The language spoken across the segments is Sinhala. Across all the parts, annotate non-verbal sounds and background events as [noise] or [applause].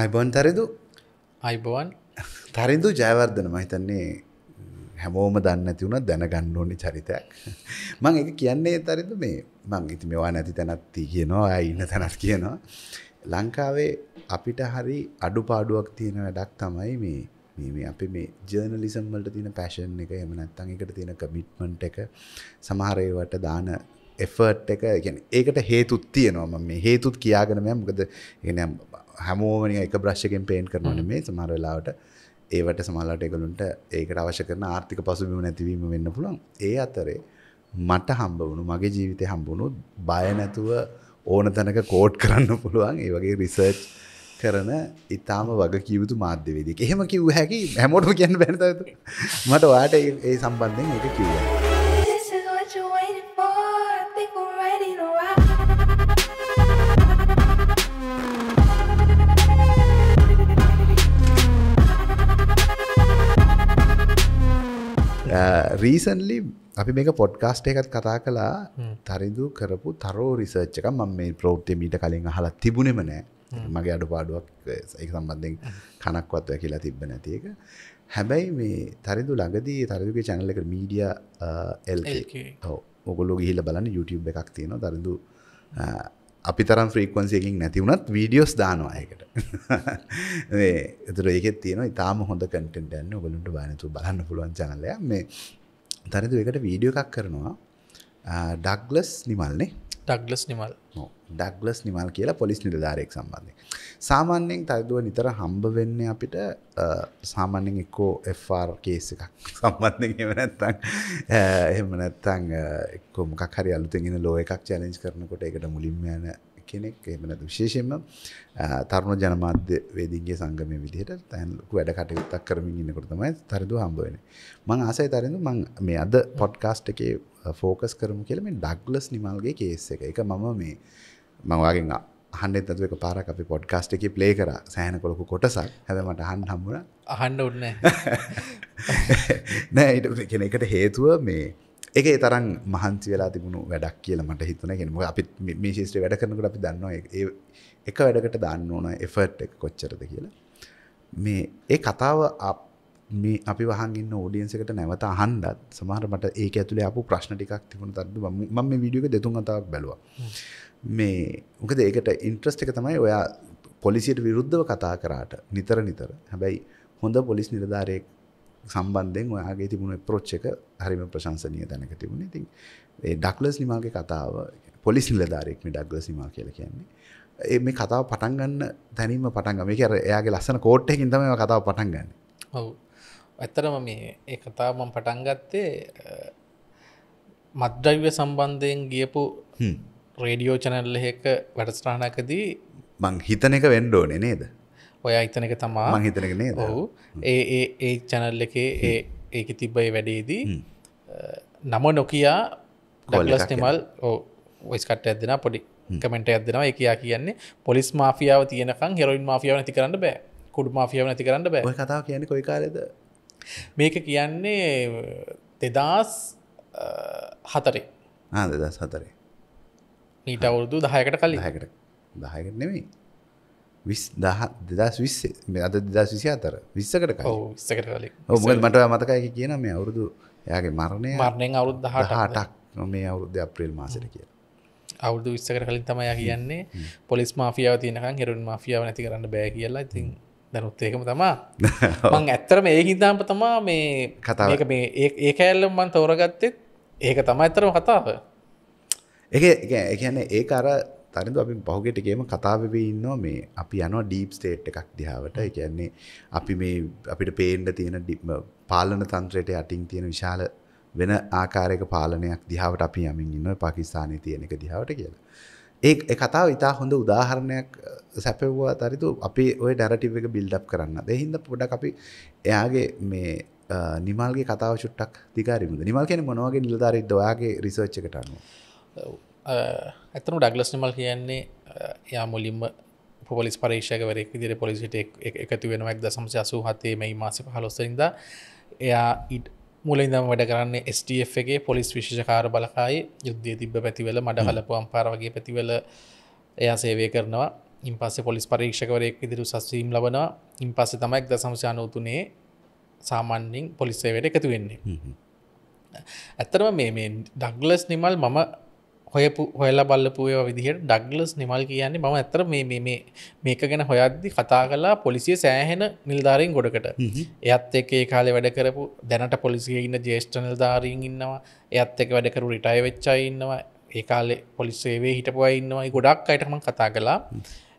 ආයිබොන් තරිදු අයිබෝන් තරිදු ජයවර්ධන මහිතන්නේ හැමෝම දන්න ඇතිවුණ දැනගන්න ඕනි චරිතයක් මං එක කියන්නේ තරිදු මේ මං ඉති මෙවා නැති තැනත්ති කියනවා අය ඉන්න තැනත් කියනවා ලංකාවේ අපිට හරි අඩු පාඩුවක් තියෙන වැඩක් තමයි මේ මේ අපි මේ ජර්නලිසම්වලට තියෙන පැශන් එක එම නැත්තං එකට තියෙන කමිට්මන්ට් එක සමහරේවට දාන එෆර්ට් එක ගැන ඒකට හේතුත් තියනවා මේ හේතුත් කියාගෙනම මොකද එනම් හැමෝමනි එක බ්‍රශ්කෙන් පේන් කරනන මේ සමහර වෙලාවට ඒවට සමල්ලාට එකලුන්ට ඒකට අවශ්‍ය කරන ආර්ථික පසුබිම නැතිවීම වෙන්න පුළන් ඒ අතරේ මට හම්බ වුණු මගේ ජීවිතය හම්බුණු බය නැතුව ඕන තැනක කෝට් කරන්න පුළුවන් ඒ වගේ රිසර්ච් කරන ඉතාම වග කිවතු මාධ්‍යවේදක එහෙම කිව් හැකි හැමෝටම කියන්න බැනත මට වාට ඒ සම්බන්ධයෙන් එක කිව්වා. රීසන්ලි uh, අපි මේක පොඩ්කාස්ට එකත් කතා කලා තරිදු කරපු තරෝ රිසර්ච්චක ම මේ ප්‍රෝප්තිය මීට කලින් හලා තිබුණෙම නෑ මගේ අඩු පාඩුවක් ඒ සම්බන්ධෙන් කනක්වත්ව කියලා තිබ නැතික හැබැයි මේ තරිදු ළඟදී තරිදුගේ චැනල එක මීඩිය එල් ඔගොලො ගිහිල බලන්න YouTube එකක් තියෙන තරිදු uh, අපි තරම් ෆ්‍රීකවන්සියකින් නැතිවුණත් වීඩියෝස් දානවායකට එතුර [laughs] ඒකෙත් තියෙන ඉතාම හොඳ කටෙන්ටන්න ඔබලුන්ට බානතු බලන්න පුළුවන් චනලය මේ තරිදු එකට වීඩියෝ එකක් කරනවා ඩක්ලස් නිමල්නේ ටක්ලස් නිමල් නෝ ඩක්ලස් නිමල් කියලා පොලිස් නිලධාරයෙක් සම්බන්ධය. සාමාන්‍යයෙන් තයිදුව නිතර හම්බ වෙන්නේ අපිට සාමාන්‍යෙන් එක්කෝ Fර් කේස එකක් සම්බන්ධෙන් එමනැත්තං එහෙම නැත්තං එක්කොමක් හරි අලුතගෙන ලෝ එකක් චලෙන්ජ් කරනකොට එකට මුලින්ම යන කෙනෙක් එමනැතු විශේෂෙන්ම තරුණ ජනමාධ්‍ය වේදිගේ සංගමය විදිහට තැන්ලකු වැඩ කටයුත්තක් කරමින් ඉන්නකොටතමයි තරදු හම්බුවෙන මං ආසයි තරඳු මං මේ අද පොඩ්කාස්ට් එකේ ෆෝකස් කරමු කියලම ඩක්ලස් නිමල්ගේ කේස්ස එක එක මම මේ මංවාගේ හන්නෙත් ඇතු එක පාරක් අපි පොඩ්කාස්ට් එක ප්ලේ කර සෑහන කොලොකු කොටසක් හැදමට හන් හම්බුණ අහන්ඩ ඔන්න [laughs] නෑ කෙනෙකට හේතුව මේ එක තරම් මහන්සි වෙලා තිබුණු වැඩක් කියල මට හිතන කෙනම අපි මේ ශිෂ්ට වැඩ කරනකට අපි දන්නවා එක වැඩකට දන්න ඕන එෆට් එක කොච්චරද කියලා මේ ඒ කතාව මේ අපි වහන්ගන්න ෝඩියන්සකට නැවත අහන්ඩත් සමහරමට ඒක ඇතුළේ අපපු ප්‍රශ්න ටිකක් තිබුණ තත්ද ම විඩියක දෙතුන් කතාවක් බැලවා මේ මොකද ඒකට ඉන්ට්‍රස්ට් එක තමයි ඔයා පොලිසියට විරුද්ධව කතා කරාට නිතර නිතර හැබැයි හොඳ පොලිස් නිලධාරයෙක් සම්බන්ධයෙන් ඔයාගේ තිබුණ ප්‍රොච් එක හරිම ප්‍රශංසනීය තැනක තිබුණේ ඉතින් ඒ ඩක්ලස් නිමාගේ කතාව පොලිස් නිලධාරයෙක් මේ ඩක්ලස් නිමා කියලා කියන්නේ ඒ මේ කතාව පටන් ගන්න දැනීම පටන් ගම. මේක අර එයාගේ ලස්සන කෝට් එකකින් තමයි මේ කතාව පටන් ගන්නේ. ඔව්. ඇත්තටම මේ ඒ කතාව මම පටන් ගත්තේ මත්ද්‍රව්‍ය සම්බන්ධයෙන් ගියපු රේඩියෝ චනල්ලක වැඩස්ටානකදී මං හිතන එක වෙන්ඩෝනේ නේද ඔය හිතන එක තමා හිතනක නේ ඔහු ඒ ඒ චැනල් එකේ ඒ ඒක තිබ්බයි වැඩේදී නම නොකයා ඩලස් නෙමල් ඕ ඔයිස්කට ඇදෙන පොඩි කමෙන්ට ඇදෙනවා එක කියයා කියන්නේ පොලිස් මාෆියාව තියනකම් හෙරයින් මාෆියාව නැති කරන්න බෑ කුඩු මාෆියාව නැති කරන්න බෑ කතාව කියන්නේ කොයි කාලෙද මේක කියන්නේ දෙදස් හතරේ ආ දෙදස් හතරේ නීට අවුරුදු දහයකට කල හකට දහයකට නෙවෙයි විස් දහ දෙදස් විස්සේ අද දෙදස් විසි අතර විස්සකට කල විස්සකට කල ඔබ මට මතකයක කියන මේ අවුරුදු එයාගේ මරණය මරණයෙන් අවුරුද් හට හටක් මේ අවුරුද්ධ අප්‍රේල් මාසට කිය අවුදු විස්සකට කලින් තමයා කියන්නේ පොලිස් මාෆියාව තියනකම් හෙරුන් මාෆියාව නැති කරන්න බෑ කියලා ඉතින් දැනුත් ඒකම තමා [laughs] මං ඇත්තරම ඒ හිතාම තමා මේ කතාක මේ ඒ කෑල්ලම් මන් තෝරගත්තෙත් ඒක තමයි ඇත්තරම කතාව එක එකන්නේ ඒ අර තරිදු අපි පහුගෙටගේම කතාවබ ඉන්නවා මේ අපි යනවා ඩීප් ස්ටේට් එකක් දිහාාවට එකන්නේ අපි මේ අපිට පේන්ඩ තියෙන ඩිම පාලන තන්ත්‍රයට අටින් තියෙන විශාල වෙන ආකාරයක පාලනයක් දිහාවට අපි යමින් ඉන්න පකිස්ානය තියෙන එක දිහාවට කියලා ඒ කතාව ඉතා හොඳ උදාහරණයක් සැපව්වා තරිතු අපි ඔය ඩැරටිව එක බිල්ඩප් කරන්න දෙහින්ද පොඩක් අපි එයාගේ මේ නිමල්ගේ කතාව චුට්ටක් දිකාරමුද නිමල් කියෙන මොනවගේ නිලධාරරි දොයාගේ රිසෝච්චකටනවා ඇතනු ඩක්ලස් නිමල් කියන්නේ යා මුලින්ම පොලිස් පරේෂකවරෙක් දිර පොලිසිට එකතු වෙන එක් දසම්සය අසූ හතේ මේ මාසි පහලොස්සරින්ද එයා ඉට මුලින්දම් වැඩ කරන්න ස්ටF එකගේ පොලිස් විශෂකාර බලකායි යුද්ධය තිබ පැතිවල මඩ හලපුුවන් පාරවගේ පැතිවල එයා සේවය කරනවා ඉන් පස්සේ පොලිස් පරීක්ෂකවරයෙක් විදිරු සස්වීම් ලබනවා ඉන් පස්සේ තමයික් දසංශයන උතුනේ සාමාන්‍යින් පොලිස්සේවයට එකතු වෙන්නේ ඇත්තරම මේ ඩක්ලස් නිමල් මම හොයපු හොල්ලා බල්ලපු ඒවා විදිහට ඩක්ලස් නිමල් කියන්නේ මම ඇතර මේ මේ මේක ගැන හොයද්දි කතා කලා පොලිසිය සෑහෙන නිල්ධාරීෙන් ගොඩකට එයත් එක ඒ කාලෙ වැඩ කරපු දැනට පොලිසිය ඉන්න ජේෂ්ට නිල්ධාරීන් ඉන්නවා එයත් එක වැඩකරු රිටයි වෙච්චා ඉන්නවා ඒ කාලෙ පොලිස්සේවේ හිටපුවා ඉන්නවායි ගොඩක් අයටම කතා කලා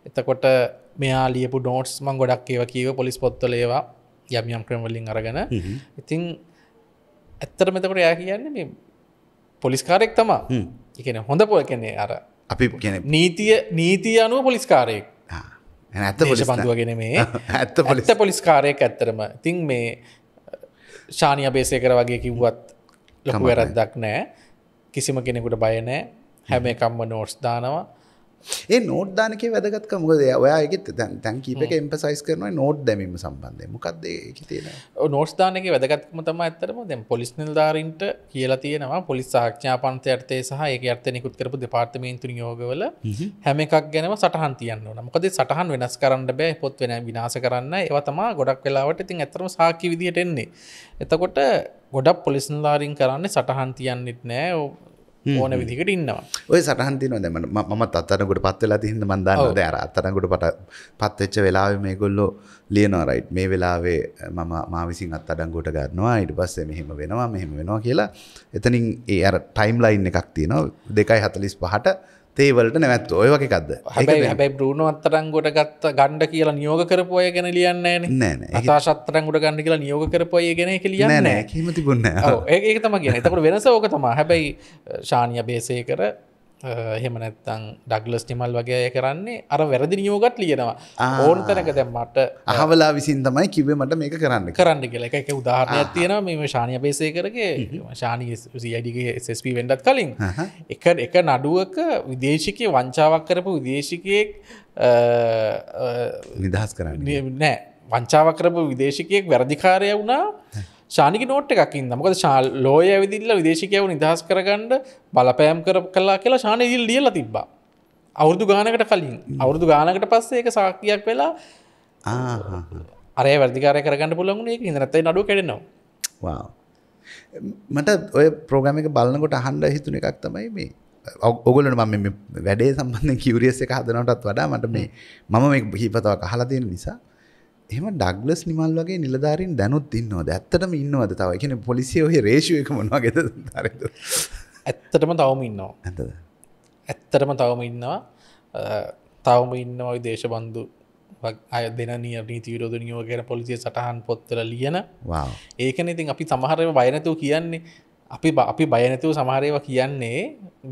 එතකොට මෙයා ලියපු ඩෝට්ස් මං ගොඩක් ඒව කියව පොලිස් පොත්තලේවා යම් යම් ක්‍රමවලින් අරගෙන ඉතිං ඇත්තර මෙතකට යා කියන්නේ පොලිස්කාරෙක් තමා එකන හොඳ පොල කන්නේ අර අපි කියන නීතිය නීතිය අනුව පොලිස්කාරයෙක් ඇත පන්දුවගෙන මේ ඇත්ත පොලිත පොලිස්කාරයෙක් ඇත්තරම තින් මේ ශානය බේසය කර වගේ කිව්වත් ලොකු වැරද්දක් නෑ කිසිම කෙනෙකුට බයනෑ හැම එකම්ම නෝට්ස් දානවා ඒ නෝට් දානකේ වැදගත්ක මොකද ඔයාගෙත් තැන් කීප එක එම්පසයිස් කරන නෝට් දැමීම සම්බන්ධය මොකක්දේ තින නෝට් දානක වැදගත්ම තම ඇතරම දැ පොලිස්නල් දාරන්ට කියලා තියෙනවා පොලිස් සාක්ඥාපන්තය අර්තය සහ එක අර්තයනෙකුත් කරපු දෙපාර්තමේන්තු යෝගවල හැම එකක් ගැනම සටහන් තියන්න නමකද සටහන් වෙනස් කරන්න බෑ පොත් වෙන විනාස කරන්න ඒවතමා ගොඩක් වෙලාවට ඉතින් ඇතරම සාකි විදියට එන්නේ එතකොට ගොඩක් පොලිස්නලාරින් කරන්න සටහන් තියන්නෙත් නෑ ඕන විදිකට ඉන්නවා ඔය සටහන්තින දැම මත් අත්තනකොට පත්වෙලා තිහිද මන්දන්න දෑර අත්තනකොට පට පත්වෙච්ච වෙලාව මේ ගොල්ලෝ ලියනවරයිට් මේ වෙලාවේ මම මාවිසින් අත් අඩංගොට ගන්නවා ඉට පස්සේ මෙහෙම වෙනවා මෙහෙම වෙනවා කියලා එතනින් ඒ අර ටයිම් ලයින් එකක් තියෙනවා දෙකයි හතලිස් පහට තේවලට නැත් ඔය වගේකක්ද හැබැයි බරුණු අත්තරං ගොට ගත්ත ගණ්ඩ කියලා නියෝග කරපොය ගැන ලියන්න තාශත්තරං ගොට ගණඩ කියලා නියෝග කරපොය ගැන ලියන්න කීමති බුන්න ඒක තම කියෙන තකට වෙනස ඕක තම හැබැයි ශානය බේසය කර හෙම නැත්තං ඩක්ලස් නිමල් වගේ කරන්නේ අර වැරදි නියෝගත් ලියනවා ඕන තැනක දැ මට අහවලා විසින් තමයි කිවේ මට මේක කරන්න කරන්න කියල එක උදාහරණයක් තියෙන මෙම ශානය පේසය කරගේ ශානීඩිගේ සස්ප වෙන්ඩත් කලින් එක එක නඩුවක විදේශිකය වංචාවක් කරපු විදේශිකයෙක් නිදහස් කරන්න නෑ වංචාව කරපු විදේශිකයෙක් වැරදිකාරය වුණා ශානික නෝට් එකකින් නමකද ශාල් ලෝය ඇවිදිල්ල විදේශකයව නිදහස් කරගන්නඩ බලපෑම් කර කලා කියලා ශානයදිල් ලියල තිබ්බා අවුරදු ගානකට කලින් අවුරදු ගානකට පස්සේ එක සාක්තියක් වෙලා අරය වැදිකාරය කරගන්න පුළන් ඒ ඉදනත්තයි නඩු කෙරෙනවා මට ඔය ප්‍රෝගමික බලන්නකොට අහන්ඩ හිතුන එකක් තමයි මේ ඔගලට මම වැඩේ සම්බන්ධ කිවරියස් එක හදනටත් වඩා මට මේ මම මේ හිපතාවක් අහලතියෙන නිසා එම ඩක්ලස් නිමල් වගේ නිලධාරින් දැනුත් ඉන්නවද ඇත්තටම ඉන්නවද තව කියන පොලිසිය ඔහි රේෂුවක මොනවාගෙද තරතු ඇත්තටම තවම ඉන්නවා ඇත ඇත්තටම තවම ඉන්නවා තවම ඉන්නවයි දේශබන්දු අය දෙන නිය නීති විරෝධනියෝ ගැන පොලිසිය සටහන් පොත්තල ලියන ඒකන ඉතින් අපි සමහරම බයනැතුව කියන්නේ අපි අපි බයනැතිව සමහරේවා කියන්නේ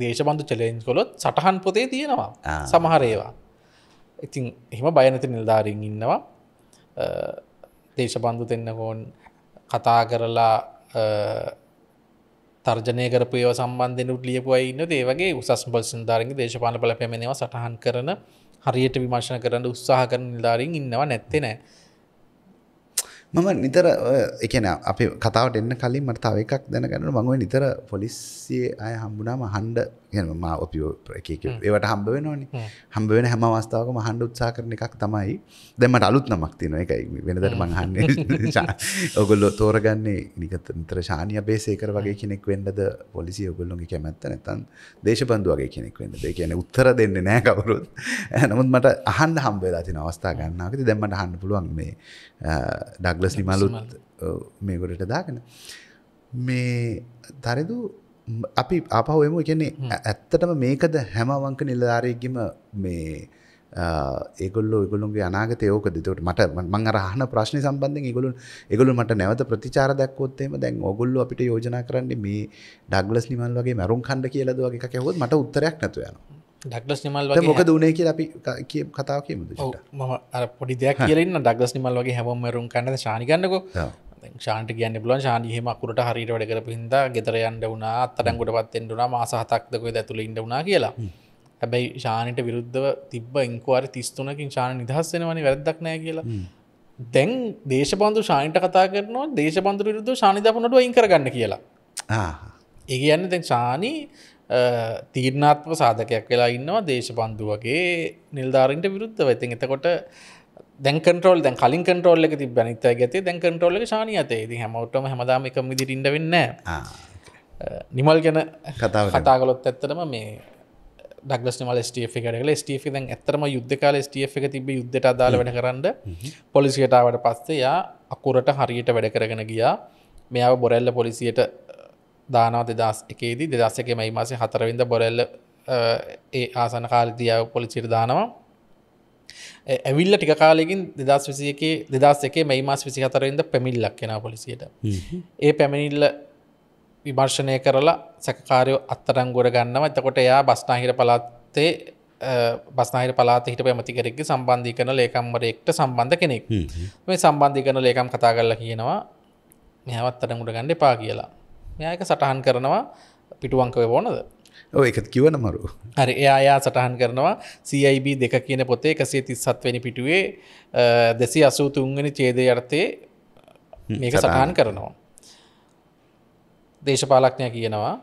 දේශබන්ධ චලෙන්ජ් කොලොත් සටහන් පොතේ තියෙනවා ah. සමහරේවා ඉතින් එහම බයනති නිල්ධාරින් ඉන්නවා දේශබන්දු දෙන්නකෝන් කතා කරලා තර්ජනය කරපුය සම්බන්ධනුට ලියපුව ඉන්න දේවගේ උසස් බල්සින්ධාරගේ දේශපාල බල පැමෙනවා සටහන් කරන හරියට විමර්ශන කරන්න උත්සාහ කරන නිධාරින් ඉන්නවා නැත්තේ නෑ මම නිතර එකන අප කතාවට එන්න කලින් මට තව එකක් දැනගන්න මංුව නිතර පොලිස්සිේ අය හම්බුනාම හන්ඩ ගැනම ඔපියෝ එකක ඒවට හම්බ වෙනනි හම්බ වෙන හැම අවස්ථාවක මහන්ඩ උත්සා කරන එකක් තමයි දැමට අලුත් නමක් තින එකයි වෙනදට මංහන්න [laughs] ඔගොල්ලො තෝරගන්නේ නිකත නිතර ශානය බේසේකර වගේ කෙනෙක් වෙන්ඩද පොලිසි ඔගොල්ලොගේ කැමැත්ත නැතන් දේශපන්දු වගේ කෙනෙක් වෙන්නද කියන උත්තර දෙන්න නෑ කවරුත් [laughs] නමුත් මට අහන්ඩ හම්බවෙලා තින අවස්ථා ගන්නාකති දැමට හන්න පුළුවන් මේ ඩක්ලස් නිමලුත් මේ ගොඩට දාගන මේ තරිදු අපි අපහුවම කියන්නේ ඇත්තටම මේකද හැමවංක නිලධාරයගම මේ ඒගොල්ල ගොලුන්ගේ අනාගත යෝක දෙතවට මට මං රහන ප්‍රශ්න සම්බන්ධ ගොලු එකගොලු මට නැවත ප්‍රතිචාර දක්කොත්තේම දැන් ඔගොල්ල අපිට යෝජනා කරන්න මේ ඩක්ලස් නිමල් වගේ මැරුම් කණ්ඩ කියලද වගේ කැවොත් මට උත්තරයක් නැතුවයනවා ඩක්ලස් නිමල් වගේ මොක දුනේ කිය අපි කතාව කියමුද ම පොඩි දෙයක් කියරන්න ඩක්ලස් නිමල් වගේ හැමරුම් කන්න ශානිකන්නක ශාන්ට කියන්න බලන් ශානීහම අකුරට හරිට වැඩ කර පිහිද ගෙතරයන්ඩ වුණා අත්තඩංගොට පත්තෙන්ටුනා මාසාහතක්දක ඇතුළ ඉඩුනා කියලා හැබැයි ශානයට විරුද්ධව තිබ ඉංකවාර තිස්තුනකින් ශාන නිදහස්සෙනවනි වැදක් නෑ කියලා දැන් දේශපන්තු ශානට කතා කරනවා දේශපන්තු විරුද්ධ ශානිධපනට අයින් කරගන්න කියලා ඒ කියන්න දැන් ශානී තීරණාත්ම සාධකයක් වෙලා ඉන්නවා දේශපන්දු වගේ නිල්ධාරන්ට විරුද්ධ වෙතින් එතකොට දැකටල් දැ කලින් කටරල් එක තිබ නිත ඇති දැන් කටරල ශානය ඇතේද හැමෝටම හැමදාම එක මිදිරිට වෙන්න නිමල් ගැන කතා කතාගලොත් ඇත්තරම මේ ඩක්ලස් නිමල් ස්ටේි කරල ස්ටේි දැන් ඇතරම යුද්ධකාල ස්ටේ් එක තිබ යුද්ධට අදාල වැඩ කරන්න පොලිසියටාවට පස්සේ යා අකුරට හරියට වැඩ කරගෙන ගියා මෙයාව බොරැල්ල පොලිසියට දානව දෙදස් එකේදී දෙදස් එක මයි මාසේ හතරවිඳ බොරල්ල ඒ ආසන කාලදියාව පොලිචිර දානවා ඇවිල්ල ටික කාලෙකින් දෙදස් විසියකේ දෙදස් එකේ මයි මාස් විසි හතරවිද පැමිල්ලක් කෙන පොලිසියට ඒ පැමිණිල්ල විමර්ශණය කරලා සැකකාරයෝ අත්තරං ගොඩ ගන්නවා එතකොට එයා බස්නාහිර පලාත්තේ බස්නාහිර පලාත හිට පැමතිකරෙක්ගේ සම්බන්ධී කන ලේකම්වරෙක්ට සම්බන්ධ කෙනෙක් මේ සම්බන්ධි කන ලේකම් කතා කරලා කියනවා මෙහවත් අරගුට ගණ්ඩ පා කියලා යායක සටහන් කරනවා පිටුවංකව ඕනද ඒකත් කිවන මරු හරි එයායා සටහන් කරනවා CIB දෙක කියන පොතේ එකසේ තිස්සත්වනි පිටුවේ දෙසි අසූ තුන්ගනි චේදය අර්ථය මේක සටහන් කරනවා දේශපාලක්ඥය කියනවා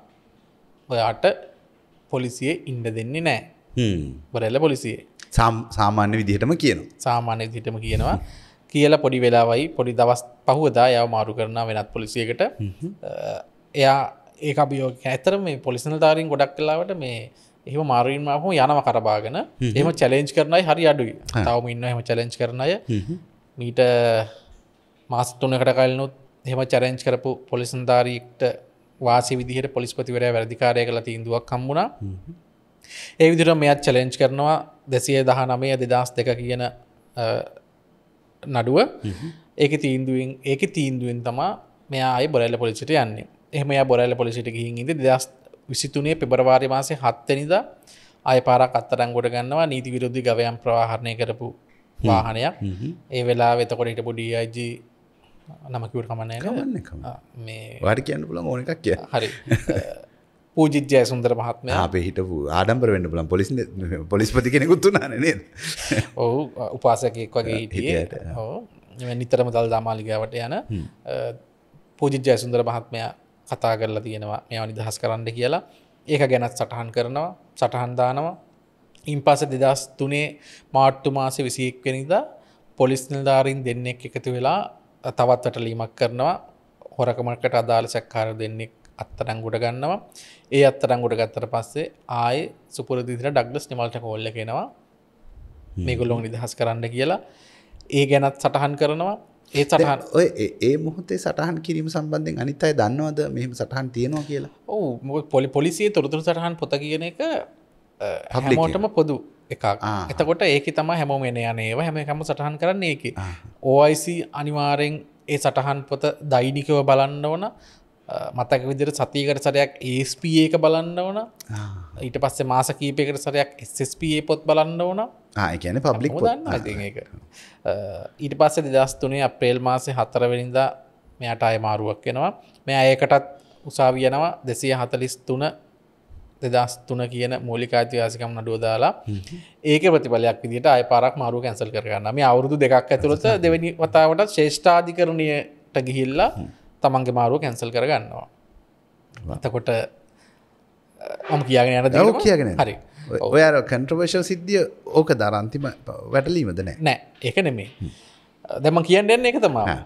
ඔයාට පොලිසිය ඉන්ඩ දෙන්නේ නෑ බරල්ල පොලිසියේ සාමාන්‍ය විදිහටම කියන සාමාන්‍ය විදිහටම කියනවා කියලා පොඩි වෙලාවයි පොඩි දවස් පහුවදා යව මාරු කරන වෙනත් පොලිසියකට එයා ඒ අභියෝ ඇතර මේ පොලිසින ධාරින් ගොඩක් කලාවට මේ එහම මාරීන් මාහෝ යනම කරබාගෙන එම චලෙන්ච් කරනයි හරි අඩුයි තවම ඉන්න එම චලෙන්ච් කරනය මීට මාස්තුනකට කලනුත් එහම චරෙන්ච් කරපු පොලිසන්ධාරීක්ට වාසි විදිහට පොලිස්පතිවරය වැරදිකාරය කළ තිීන්දුවක් කම්බුණා ඒ විදිර මෙයත් චලෙන්ච් කරනවා දෙසිය දහ නමය දෙදස් දෙක කියන නඩුව ඒක තීන්දුවෙන් ඒක තීන්දුවෙන් තමා මෙයා අයි බොරල්ල පොලිසිට යන්නේ එහම බොරල පොලිසිට ගිහින් ඉද දස් විසිතුනේ පෙබරවාරි මාසේ හත්තනිද අය පාරක් අත්තරංගොට ගන්නවා නීති විරුද්ධි ගවයම් ප්‍රවාහරණය කරපු වාහනයක් ඒ වෙලා වෙතකොට හිට පොඩි අජී නමකිවට කමනය මේ වාරි කියන්න පුල ඕනකක් කිය හරි පූජිජය සුන්දර මහත්ම අපේ හිටපු ආඩම්පර වන්න පුලන් පොලිස් පොලිස්පති කෙනෙකුත්තු නනේ ඔහු උපාසකෙක් වගේ හිටියට නිතරම දල් දාමාලිගාවට යන පූජිජය සුන්දර මහත්මයා කතා කරලා තියෙනවා මෙයා නිදහස් කරන්න කියලා ඒක ගැනත් සටහන් කරනවා සටහන්දානවා ඉන් පස දෙදස් තුනේ මාට්ටු මාස විසික්වෙනිදා පොලිස්නල්ධාරින් දෙන්නෙක් එකතු වෙලා තවත්වට ලීමක් කරනවා හොරකමකට අදාළ සැක්කාර දෙන්නෙක් අත්තරංගුට ගන්නවා ඒ අත්තරංගුට ගත්තර පස්සේ ආය සුපරදිදින ඩක්ලස් නිමල්ට කෝල්ල කෙනවා මේගොල්ලොන් නිදහස් කරන්න කියලා ඒ ගැනත් සටහන් කරනවා ඒ සටහන් ඔය ඒ මොහොතේ සටහන් කිරීම සම්බන්ධෙන් අනිත් අයි දන්නවද මෙහම සටහන් තියෙනවා කියලා ඕ මො පොලි පොලිසිය තොරතුර සටහන් පොත කියන එක හැමෝටම පොදු එකක් එතකොට ඒක තම හැමෝම එන යනේව හැම හැම සටහන් කරන්න ඒක ඕයිC අනිවාරෙන් ඒ සටහන් පොත දෛනිකව බලන්න ඕන මතක විදිර සතිීකට සරයක් ඒස්පඒක බලන්න ඕන ඊට පස්සේ මාස කීපයකට සරයක් ස්පේ පොත් බලන්න ඕන ආයකැන පබ්ලික් ඊට පස්ස දෙදස්තුනේ අප්‍රේල් මාසේ හතරවෙනිද මෙයට අයමාරුවක් වෙනවා මෙ අයකටත් උසාවියනවා දෙසය හතලිස් තුන දෙදස් තුන කියන මූලිකාතිවාසිකම් නඩුව දාලා ඒක ප්‍රතිඵලයක් විදිට අය පරක් මාරු කැන්සල් කරගන්න මේ අවුරුදු දෙකක් ඇතුළත දෙවැනි වතාවට ශේෂ්ඨාධිකරණයට ගිහිල්ලා තමන්ගේ මාරුව කැන්සල් කරගන්නවා. එතකොට හම කියගෙන යන ඔ කියගෙන හරි ඔය කන්ට්‍රවේශල් සිද්ධිය ඕක දරන්තිම වැටලීමද නෑ නෑ එක නෙමේ දැම කියන්න එක තමා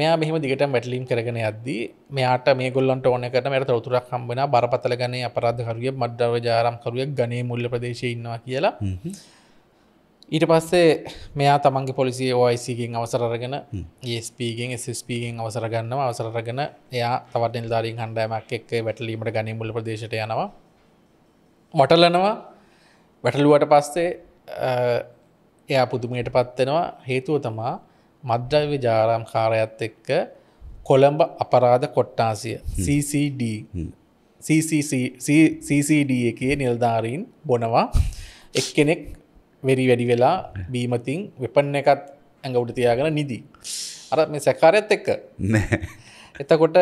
මෙයා මෙහම දිගට වැටලීම් කරගෙන අද්දී මෙයාට මේගොල්ලන්ට ඕනකට මට තවතුරක් හම්බෙන බරපතල ගන අපරාධකරුිය මඩ්ඩව ජාරම්කරුවක් ගනේ මුල්ල ප්‍රදේශය ඉන්නවා කියලා ඊට පස්සේ මෙයා තමන්ගේ පොලිසිය ෝයිසිගෙන් අවසරගෙන ඒස්පීගෙන් e ස්ස්පීගෙන් අවසරගන්න අවසරගෙන එයා තවටෙන් දාරින් හන්ඩෑමක් එක් වැටලීමට ගනී මුල ප්‍රදේශයට යනවා වටලනවා වැටලුවට පස්සේ එයා පුදුමයට පත්වෙනවා හේතුව තමා මද්‍රවි ජාරම් කාරයත් එක්ක කොළඹ අපරාධ කොට්ටාසිය CCD CCD එකේ නිල්ධාරීන් බොනවා එක්කෙනෙක් වෙරි වැඩි වෙලා බීමතින් වෙපන් එකත් ඇඟවුට තියාගෙන නිදී. අර මේ සැකාරයත් එක්ක එතකොට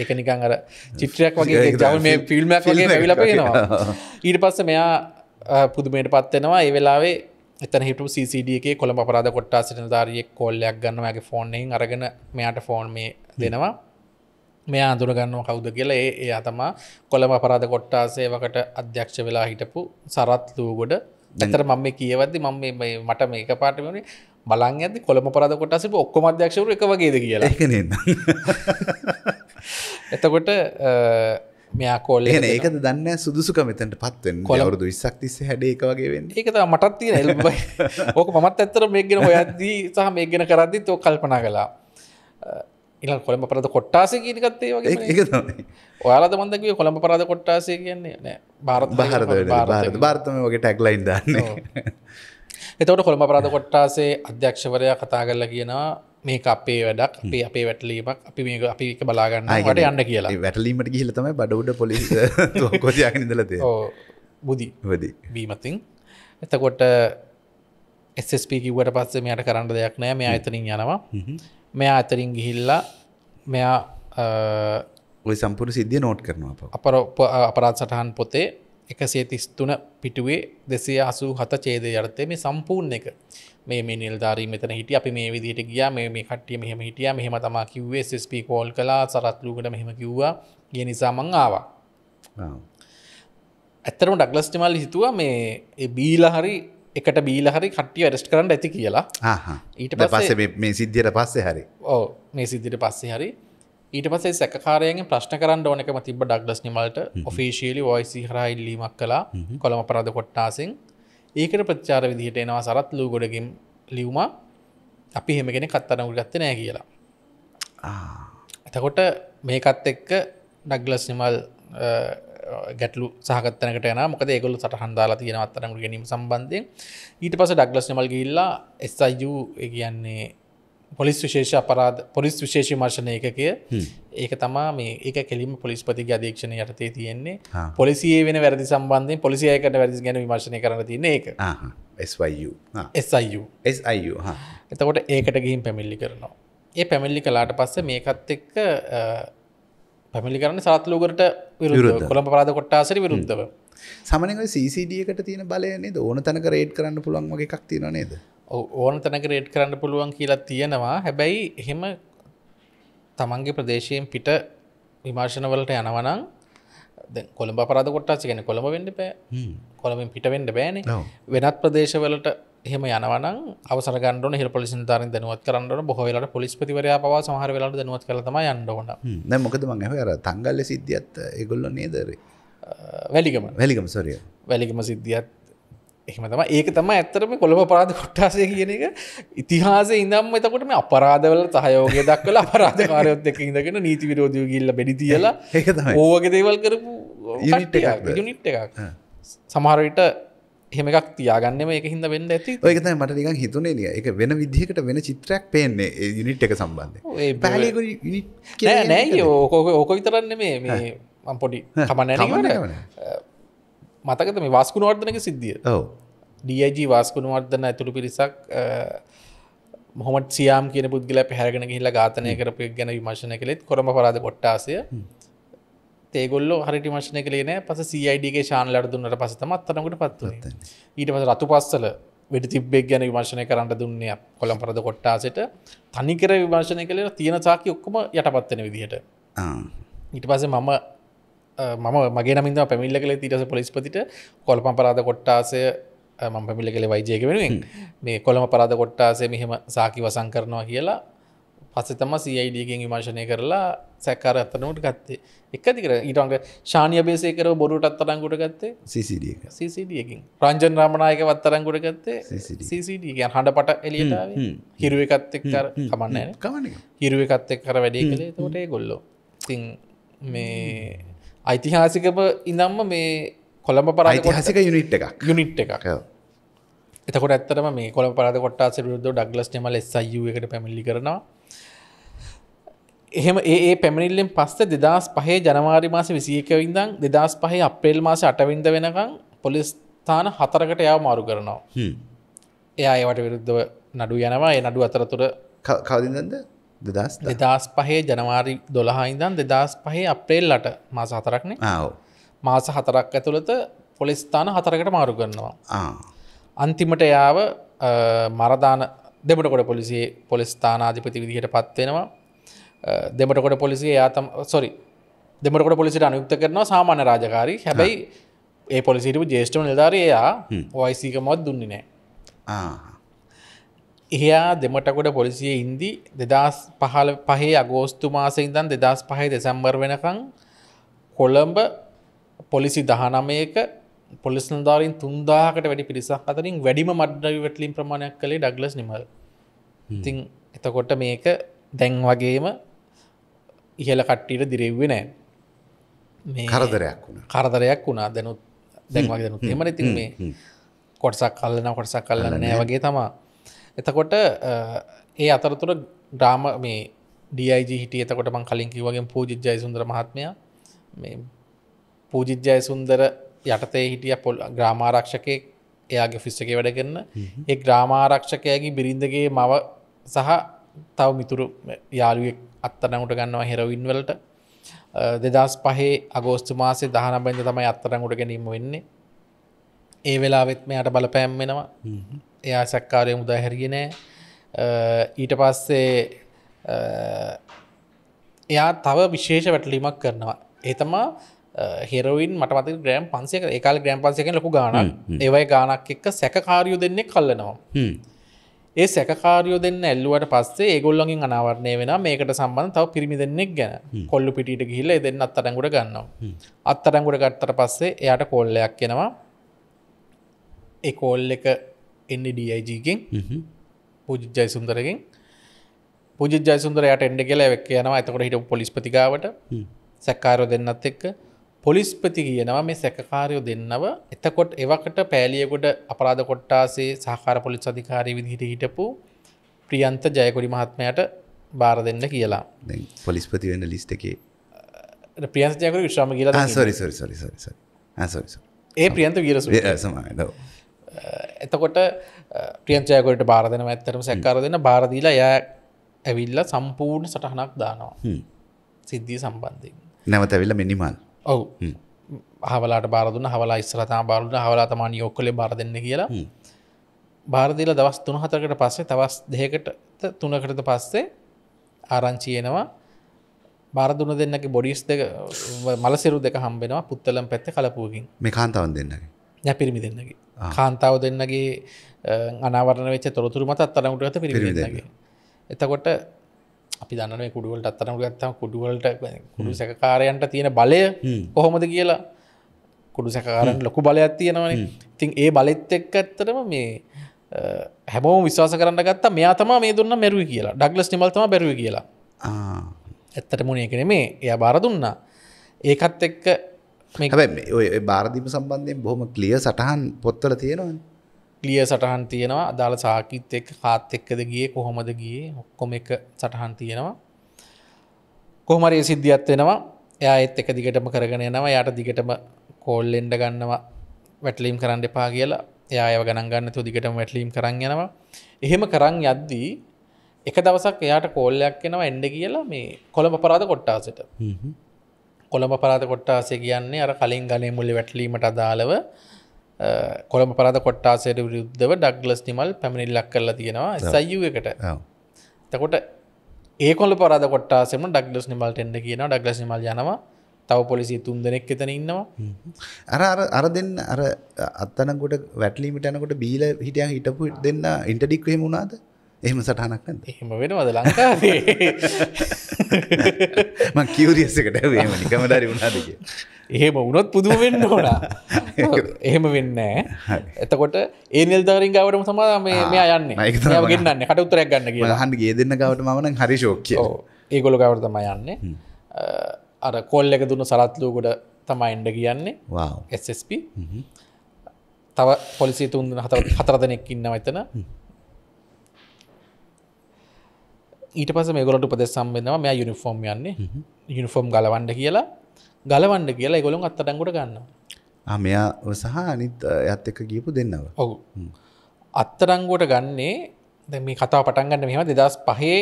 එක නිකන් අර චිත්‍රයක් වගේ ජව මේ ෆිල්ම්මක් වගේ ඇවිලපෙනවා ඊට පස්ස මෙයා පුදුමයට පත්වෙනවා ඒ වෙලාවේ එතන හිටු CCD එකේ කොළඹ පරාද කොට්ටා සිටන ධාරියෙක් කොල්ලයක් ගන්නවා ඇගේ ෆෝන්යෙන් අරගෙන මෙයාට ෆෝන් මේ දෙනවා මේ අඳුරගන්නව කවුද කියල ඒ අතමා කොළම පරාද කොට්ටාසේවකට අධ්‍යක්ෂ වෙලා හිටපු සරත් ලූගොඩ ඇතර මම කියවදදි මම මට මේක පාට වනේ බලන් ඇති කොළම පරාද කොටසිට ඔක්කොම අධ්‍යක්ෂවර එක වගේද කියලා [laughs] එතකොට මෙයා කෝල ඒක දන්න සුදුසුක මෙතට පත්වෙන් කොලවරුදු විස්සක් තිස්ස හැඩ එක වගේ වෙන්න ඒකත මටත් තියෙන එල්බයි ඕක [laughs] මත් ඇත්තර මේගෙන හොයද්දී සහ මේගෙන කරද්දිත් ඕ කල්පනා කලා ඉල කොළඹ පරද කොට්ටාස කියනකත්තේ වගේ ඔයාලද මන්දගේ කොළඹ පරාද කොට්ටාසේ කියන්නේ නෑ භාරත භාරත භාර්තම වගේ ටැක්ලයින් දන්න එතවට කොළඹ පරාද කොට්ටාසේ අධ්‍යක්ෂවරයා කතා කරලා කියනවා මේ අපේ වැඩක් අපේ අපේ වැටලීමක් අපි මේක අපි බලාගන්න ට යන්න කියලා වැටලීමට කියලතම බඩවඩ පොලි කොසියක් නිදලත බුදි වදී බීමතින් එතකොට එස්පී කිවට පස්සේ මෙයට කරන්න දෙයක් නෑ මේ අතනින් යනවා මෙයා අතරින් ගිහිල්ලා මෙයා ඔය සම්පුර සිද්ධිය නෝට් කරනවා අපර අපරාත් සටහන් පොතේ එකසේ තිස්තුන පිටුවේ දෙසේ අසූ හත චේදය අරතේ මේ සම්පූර්ණ එක මේ මේ නිල්ධාරී මෙතන හිටිය අපි මේ විදිහට ගියා මේ මේ කට්ටිය මෙහෙම හිටිය මෙහෙම තමා කිව්වේ ස්පි කෝල් කලා සරත්ලූකට මෙහෙම කිව්වා ය නිසා මං ආවා ඇත්තරම ඩක්ලස්ටිමල් හිතුව මේ බීල හරි එකට බීල හරි කට්ටිය වැරස්ට කරන්න ඇති කියලා ඊට පස මේ සිද්ධියට පස්සේ හරි ඕ මේ සිද්ධිට පස්සේ හරි ඊට පසේ සැකාරයෙන් ප්‍රශ්න කරන්න ඕනකම තිබ ඩක්ලස් නිමල්ට ඔෆිශීලි වයිසි හරයිල්ලීමක් කලා කොළම පරාධ කොට්ටාසින් ඒකට ප්‍රචාර විදිහට එනවා සරත් ලූ ගොඩගම් ලියවුම අපි හෙමගෙන කත්තනගු ගත්ත නෑ කියලා එතකොට මේකත් එක්ක ඩක්ලස් නිමල් ගැටලු සහකතනකට යන මොකද ගොල සටහන්දාලා තියෙන අත්තරනට ගැනීම සම්බන්ධයෙන් ඊට පස ඩක්ලස් නමල් ගිල්ලා එස්යිු කියන්නේ පොලිස් විශේෂ අපරාධ පොලිස් විශේෂ මර්ශණය එකකය ඒක තමා මේ ඒක කෙලිම පොලිස්පතිගේ අධීක්ෂණය යටතේ තියෙන්නේ පොලිසිය වෙන වැරදි සම්බන්ධය පොලිසියකට වැරදි ගැන විමර්ශණය කරන තින ඒක එතකොට ඒකට ගිහින් පැමිල්ලි කරනවා ඒ පැමිල්ලි කලාට පස්ස මේකත් එක්ක පැමිලි කරන්න සාත්ලෝකට විරුද්ධ කොළඹ පාද කොට්ටාසර විරුද්ධව සමනක සීඩියකට තියෙන බලයනේ ඕන තැනක රේට් කරන්න පුළුවන්ගේ එකක් තියෙන නේද ඕන තැනක රේට් කරන්න පුළුවන් කියලා තියෙනවා හැබැයි එහෙම තමන්ගේ ප්‍රදේශයෙන් පිට විමර්ශණවලට යනවනං කොළඹ පරාද කොට්ටාසි ගැන කොළඹ වෙන්න බෑ කොළඹින් පිට වෙන්න බෑනේ වෙනත් ප්‍රදේශවලට එහෙම යනවන අවසර ගන්න පොලි ර දනුවත් කරන්න බොහවෙලට පොලිස්පතිවරයා පවා සහර වෙලට දනුවත් කරතම යන්නඩවන මොකද මං හර තංගල්ල සිද්ධියත් එගොල්ල නේදර වැලිකම වැලිකම සොරිය වැලිකම සිද්ධියත් එහම තම ඒක තම ඇත්තරම කොළඹ පරාධ කොට්ටාසය කියන එක ඉතිහාස ඉදම් එතකොට මේ අපරාධවල සහයෝගය දක්වල අපරාධ කාරයොත් එක ඉදගෙන නීති විරෝධය කියල්ල බෙඩි තියලා [laughs] ඒක ඕවගේ දේවල් කරපු යුනිට් එකක් සමහරවිට හෙම එකක් තියාගන්නම එක හිද වෙන්න ඇති ඒකතයි මට නිකන් හිතුනේ නිය එක වෙන විදිහකට වෙන චිත්‍රයක් පේන්නේ යුනිට් එක සම්බන්ධ නෑ ඕකෝක ඕක විතරන්න මේ මම් පොඩි හමන මතකත මේ වාස්කුණ වර්ධනක සිද්ධිය ඩජ වාස්කුණ වර්ධන ඇතුළු පිරිසක් මොහොමට සියම් කියන පුද්ගල පැහැරගෙන හිල්ලා ගාතනය කරපය ගැන විමශන කළෙත් කොරම පරාද කොට්ටාසය ඒගොල්ල හරි මශන කලන පස සයිඩගේ ශානල දුන්නට පසතම අත්තනකට පත්ව ඊට පස රතු පස්සල වැඩි තිබ්බෙක් ගැන විමර්ශනය කරන්න දුන්නේ කොළම් පරද කොට්ටාසට තනිකර විමර්ශනය කළ තියෙන සාකි ඔක්කම යටපත්වන විදිහට ඊට පසේ මම මම මගේ නමින්ද පැමිල්ල කළ තිරස පොලිස්පතිට කොළපම් පරාද කොට්ටාසය මම පැමිල්ල කළ වයිජයක වෙනුවෙන් මේ කොළම පරාද කොට්ටාසේ මෙහෙම සාකි වසං කරනවා කියලා පස තම සයිඩියකින් විමර්ශනය කරලා සැකර අත්තනට ගත්තේ එක දිකර ඊටන්ග ශානය බේසේකර බොරුට අත්තරංගුට ගත්තේ සිසිඩියකින් රංජන් රාමණයක වත්තරංගුට ගත්තේ සිසිඩිය හඬ පට එලිය හිරුව එකත්තෙක් කර කමන්න කමන හිරුව එකත්තෙක් කර වැඩේ කළේ තොටේ ගොල්ලෝ තින් මේ අයිතිහාසිකප ඉනම්ම මේ කොළඹ පර හසික යුනිට් එකක් යුනිට් එකක් එතකොට ඇත්තම මේ කොළ පරද කොට සිරුද ඩක්ලස් නම ලෙස්සයිුවකට පැමිලි කරනවා එහෙම ඒ පැමිණිල්ලෙන් පස්ස දෙදස් පහේ ජනවාරි මාස විසියකවින්දං දෙදස් පහේ අපේල් මාස අටවින්ද වෙනකං පොලිස්ථාන හතරකට යාව මාරු කරනවා එයා ඒවට විරුද්ධව නඩු යනවා ඒ නඩු අතරතුර කවදිදද දෙදස් දෙදස් පහේ ජනවාරි දොළහයින්දන් දෙදස් පහේ අප්‍රේල්ලට මාස හතරක්න මාස හතරක් ඇතුළත පොලිස්ථාන හතරකට මාරු කරනවා අන්තිමට යාව මරදාන දෙමටකොට පොලිසිේ පොලිස්ථානාධිපති විදිහට පත්වෙනවා දෙමටකොට පොලිසිය යාතම් සොරි දෙමටකොට පොලිසිට අනුක්ත කරනවා සාමාන්‍ය රාජකාරී හැබැයි ඒ පොලිසිටපු ජේෂ්ඨම නිධාරයා වයිසික මොත් දුන්නේ නෑ එයා දෙමටකොට පොලිසිය ඉන්දී දෙදස් පහල පහේ අගෝස්තු මාසයිදන් දෙදස් පහහි දෙසැම්බර් වෙනකං කොළඹ පොලිසි දහනමයක පොලිස්නධාරින් තුන්දාකට වැඩි පිරිසක් අතරින් වැඩිම මඩ්ඩවි වැටලින් ප්‍රමාණයක් කළේ ඩක්ලස් නිමල් ඉතිං එතකොට මේක දැන් වගේම ඉහල කට්ටියට දිරෙව්වේ නෑ කරදරයක් වුණ කරදරයක් වුණා දැනුත් දැන්වගේ දැනුත් එම ඉතින් මේ කොටසක් කල්ලන කොටසක් කල්ලන්න නෑ වගේ තමා එතකොට ඒ අතරතුර ග්‍රාම මේ ඩයිජ හිටිය එතකොට මං කලින් කිවගේ පූජිත් ජයසුන්දර මහත්මය මේ පූජිත් ජයසුන්දර යටතේ හිටිය පොල් ග්‍රාමාරක්ෂකය එයාගේ ෆිස්සකේ වැඩගන්න ඒ ග්‍රාමාරක්ෂකයගේ බිරිඳගේ මව සහ තව මිතුරු යාළුවෙක් අත්තනකුට ගන්නවා හෙරවින්වලට දෙදස් පහේ අගෝස්තු මාසේ දහනබැඳ තමයි අත්තරකුට ගැනීම වෙන්නේ ඒ වෙලාවෙත් මෙයට බලපෑම් වෙනවා එයා සැක්කාරය මුද හැරගෙනෑ ඊට පස්සේ එයා තව විශේෂ වැටලීමක් කරනවා ඒතමා හෙරවින් මටමත ග්‍රෑම් පන්සේ එකකාල ග්‍රෑම් පන්සයක ලොකු ගාන ඒවයි ගානක් එක්ක සැකකාරයු දෙන්නේ කල්ලනවා ඒ සැකාරයෝ දෙන්න ඇල්ලුවට පස්සේ ඒගොල්ලොගින් අනවරණය වෙන මේකට සම්බන්ධ තව පිරිමි දෙන්නෙක් ගැන කොල්ලු පිට ගිහිල දෙන්න අත්තරැගුට ගන්නවා අත්තරැගුට ගත්තට පස්සේ එයට කොල්ලයක් කෙනවා ඒ කෝල් එක එන්නඩයිජීකින් පුජජය සුන්දරකින් පුජජය සුන්දරයට එන්ඩ කියලා එක් යනවා ඇතකට හිට පොලිස්පතිකාවට සැක්කාරෝ දෙන්නත් එක්ක පොලිස්පති කියනවා මේ සැකකාරයෝ දෙන්නව එතකොට එවකට පෑලියකොඩ අපරාධ කොට්ටාසේ සහකාර පොලිස් අධිකාරය විදිහට හිටපු ප්‍රියන්ත ජයකොඩි මහත්මයට බාර දෙන්න කියලා පොලිස්පති වන්න ලිස්ට එකේ ප්‍රියන්ත ජයකර විශ්‍රම කියලා ඒ ප්‍රියන්ත ගීර එතකොට ප්‍රියංචයකොට බාර දෙන ඇත්තරම සැක්කාර දෙන්න බාරදීලා ය ඇවිල්ල සම්පූර්ණ සටහනක් දානවා සිද්ධිය සම්බන්ධයෙන් නැවත ඇවිල්ල මිනිමල් ඔවු හවලට බාරදුන්න හවලා ඉස්සරතා බාරුන හවලාතමාන යොක් කළේ බාර දෙන්න කියලා බාරදිල දවස් තුන හතරකට පස්සේ තවස් දෙකට තුනකටද පස්සේ ආරංචියනවා බාරදුන දෙන්නක බොඩිස් දෙක මලසිරු දෙක හම්බෙනවා පුත්තලම් පැත්ත කලපුූගින් මේ කාන්තාවන් දෙන්නගේ නැපිරිමි දෙන්නගේ කාන්තාව දෙන්නගේ අනවරන වෙච්ච තොරතුරු මතත් අරමුට ඇත පිරිමි දෙන්නගේ එතකොට අපි දන්න කුඩුවලට අත්තරම ගත්තම කුඩුවලට කුඩු සැකාරයන්ට තියෙන බලය කොහොමද කියලා කුඩු සැකාරන්න ලොකු බලයක් තියෙනවන ඉතින් ඒ බලෙත් එක් ඇත්තරම මේ හැමෝම විශවාස කරන්න ගත්ත මෙයා තම මේ දුන්න මැරුව කියලා ඩක්ලස් නිමල්තම බැරුව කියලා ඇත්තට මුණේකන මේ එය බාර දුන්නා ඒකත් එක්ක මේ ඔය බාරධීම සම්බන්ධයෙන් බොහොම කලිය සටහන් පොත්තල තියෙනවා ලිය සටහන් තියෙනවා අදාළ සාකිත් එක් කාත් එක්කද ගිය කොහොමද ගිය ඔක්කොම එක සටහන් තියෙනවා කොහමරයේ සිද්ධියත් වෙනවා එයාත් එක දිගටම කරගෙන යනවා යට දිගටම කෝල් එන්ඩ ගන්නවා වැටලීම් කරන්න එපා කියලා එයාය ගණන් ගන්න තු දිගටම වැටලීම් කරන්න යනවා එහෙම කරන්න යද්දී එක දවසක් එයාට කෝල්ලයක් එනවා එන්ඩ කියලා මේ කොළඹ පරාද කොට්ටාසට කොළඹ පරාද කොට්ටාසේ කියන්නේ අර කලින් ගලේ මුල්ලි වැටලීමට අදාළව කොළඹ පරද කොට්ටාසයට විරුද්ධව ඩක්ලස් නිමල් පැමිණිල්ලක් කරලා තියෙනවා සයුකට තකොට ඒකොල පරද කොට්ටාසෙම ඩක්ලස් නිමල් ටෙන්ඩ කියන ඩක්ලස් නිමල් යනවා තව පොලිසි තුන් දෙනෙක් එතන ඉන්නවා අර අර දෙන්න අර අත්තනකොට වැටලීමට යනකොට බීල හිටියන් හිටපු දෙන්න ඉන්ටඩික්වේම වුණාද එහෙම සටහනක් නැද එහෙම වෙනවද ලංකාවේ [laughs] මං කිවරියසකට වේම නිකමදරි වුණාදක එහෙම උනොත් පුදුම වෙන්න ඕන [laughs] එහෙම වෙන්න එතකොට ඒනල් දරින් ගවටම සම මේ යන්න ගන්න කට උත්තරයක් ගන්න කිය හන්ඩ ගේ දෙන්න ගවට මන හරි ශෝක්‍ය ඒගොල ගවටතම යන්න අර කොල් එක දුන්න සලත්ලූකුට තමයි එන්ඩ කියන්නේ SSP තව පොලිසි තුන් හතර දෙනෙක් ඉන්න වෙතන ඊට පස මේගොලට උපදෙස් සම්බෙන්නවා මෙයා යුනිෆෝර්ම් යන්නේ යුනිෆෝර්ම් ගලවන්ඩ කියලා ගලවන්න කියලා ගොළුන් අත්තඩංගුට ගන්නවා මෙයා සහ අනිත් ඇත් එක ගියපු දෙන්නව ඔහු අත්තරංගුවට ගන්නේ ද මේ කතා පටන්ගන්න මෙම දෙදස් පහේ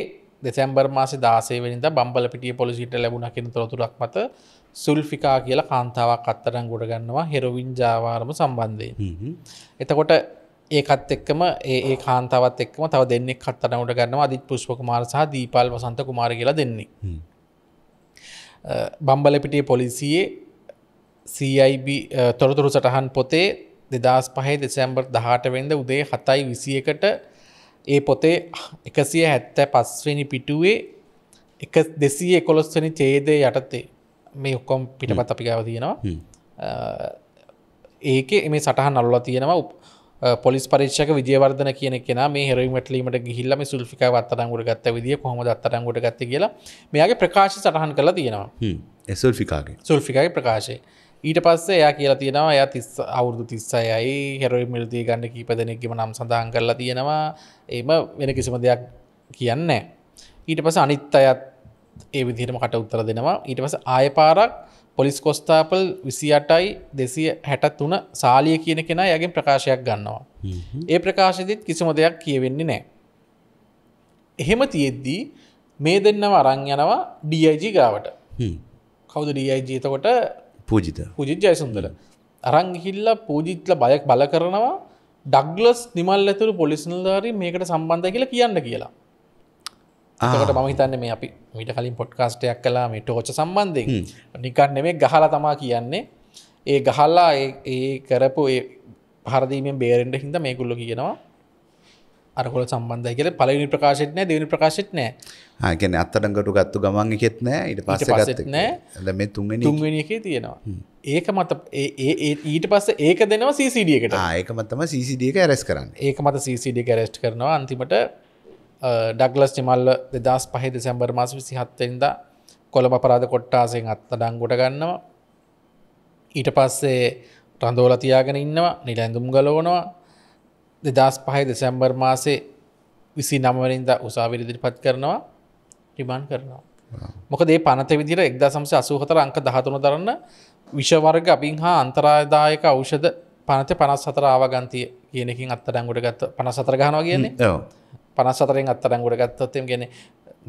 දෙසැම්බර් මාස දාසේවෙනිද බම්බල පිටිය පොලිසිට ලැබුණ කෙන තොරතුරක් මත සුල්ෆිකා කියලා කාන්තාවක් අත්තරං ගොඩ ගන්නවා හෙරවින් ජාවාරම සම්බන්ධය එතකොට ඒකත් එක්කම ඒ කාන්තාවත් එක්ම තව දෙන්නෙක් කත්තනවට ගන්නවා අධිත් පුෂ්ප කුමාර සහ දීපල් වසන්ත කුමාර කියලා දෙන්නේ බම්බලපිටිය පොලිසියේ සයිB තොරතුරු සටහන් පොතේ දෙදස් පහේ දෙසැම්බර් දහටවෙන්ද උදේ හතයි විසියකට ඒ පොතේ එකසිය හැත්ත පස්වෙනි පිටුවේ එක දෙසී එකොළොස්වනි චේදය යටතේ මේ ඔක්කොම් පිටපත් අපි ගව තියෙනවා ඒක මේ සටහන් අල්ලා තියෙනවා උප පොලිස් පරිච්ෂක විදවර්ධන කියන කෙන මේ හෙරවිමටලීමට ගිහිල්ලම සුල්ික අත්තරංගුට ගත්ත විදිිය කොහොමද අත්තරංගුට ගත්ත කියලා මෙයාගේ ප්‍රකාශ සටහන් කළ තියෙනවා එසල්ිකාගේ සුල්ෆිකගේ ප්‍රකාශය ඊට පස්සේ එයා කියලා තියෙනවා එයා තිස් අවුරදු තිස්සයයි හෙරොයි මිල්දී ගන්න කීප දෙනෙක්ගම නම් සඳහන් කරලා තියෙනවා එම වෙන කිසිම දෙයක් කියන්නේ ඊට පස අනිත් අයත් ඒ විදිහටම කට උත්තර දෙනවා ඊට පස ආය පාරක් පොලිස් කොස්ථාපල් විසි අටයි දෙසිය හැටත් වන සාලිය කියන කෙන යගෙන් ප්‍රකාශයක් ගන්නවා. ඒ ප්‍රකාශදිත් කිසිම දෙයක් කියවෙන්නේ නෑ. එහෙම තියෙද්දී මේ දෙන්නව අරං යනවා ඩIG ගාවට කවුද ඩIG තකොට පූජිත පූජිත් ජයසුන්දර අරංහිල්ල පූජිත්ල බයක් බල කරනවා ඩක්ලස් නිමල් ඇතුරු පොලිස්නල්ධාරී මේකට සම්බන්ධ කියලා කියන්න කියලා තකට ම හිතන්න මේ අපි මිට කලින් පොඩ්කාස්ටයක් කලා මේ ටෝච සම්බන්ධය නිකන්න මේ ගහල තමා කියන්නේ ඒ ගහල්ලා ඒ කරපු ඒ පහරදීමෙන් බේරෙන්ට හිද මේ ගුල්ල කියනවා අරකොල සම්බන්ධය කියල පලනි ප්‍රකාශෙත් නෑ දෙවනි ප්‍රකාශෙත් නෑ ආගෙන අත්තටගට ගත්තු ගමන් එකෙත් නෑ ඉට පස ගත් නෑ මේ තුන්වෙනි තුන්වෙනි එකේ තියෙනවා ඒක මත ඊට පස්ස ඒක දෙනවා සිසිඩියකට ඒක මතම සිසිඩියක ඇරස් කරන්න ඒක මත සිසිඩිය ඇරස්ට කරනවා අන්තිමට ඩක්ලස් ටිමල්ල දෙදස් පහහි දෙසැම්බර් මස විසිහත්තෙන්ද කොළඹ පරාධ කොට්ටාසයෙන් අත්ත ඩංගොට ගන්නවා ඊට පස්සේ රඳෝල තියාගෙන ඉන්නවා නිලැඳුම් ගලෝනවා දෙදස් පහයි දෙසැම්බර් මාසේ විසි නමවරින්ද උසාවිර දිරිපත් කරනවා රිබාන් කරනවා මොකදේ පනත විදිර එක්ද සම්ස අසූහතර අංක දහතුන දරන්න විෂවර්ග අපින් හා අන්තරාදායක අවෂද පනත පනස් සතර ආවගන්තිය කියනකින් අත්ත ඩංගොට ගත්ත පනසතර ගනවා කියන්නේ පනසතරෙන් අත්තරංගුට ගත්තොත්තෙම ගෙන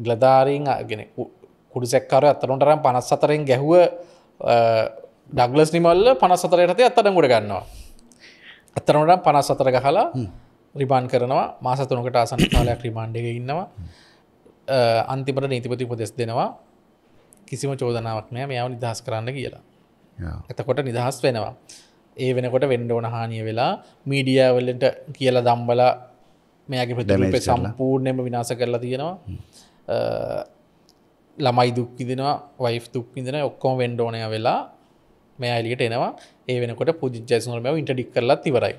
ගලධාරීන් ගෙන කුඩුසැක්කර අත්තරන්ටරම් පනස් අතරෙන් ගැහුව ඩගලස් නිමල්ල පනසතරයටතේ අත්තඩංගුට ගන්නවා. අත්තරනටම් පනස් අතර ගහලා රිබාන් කරනවා මාසතුනකට ආසන කාලයක් රිමාන්්ඩක ඉන්නවා අන්තිමට නීතිපති උපදෙස් දෙනවා කිසිම චෝදනාවක් නෑ මෙයාව නිදහස් කරන්න කියලා එතකොට නිදහස් වෙනවා ඒ වෙනකොට වෙන්ඩ ඕන හානිය වෙලා මීඩියවල්ලට කියලා දම්බලා මෙයාගේ ප්‍රතිරූපය සම්පූර්ණයම විනාස කරලා තියෙනවා ළමයි දුක්කිදිනවා වයිෆ් දුක්කිදින ඔක්කොම වෙන්ඩෝනය වෙලා මෙයා එලියට එනවා ඒ වෙනකොට පුදිජයසනල් මෙ ඉටඩික් කරලා තිවරයි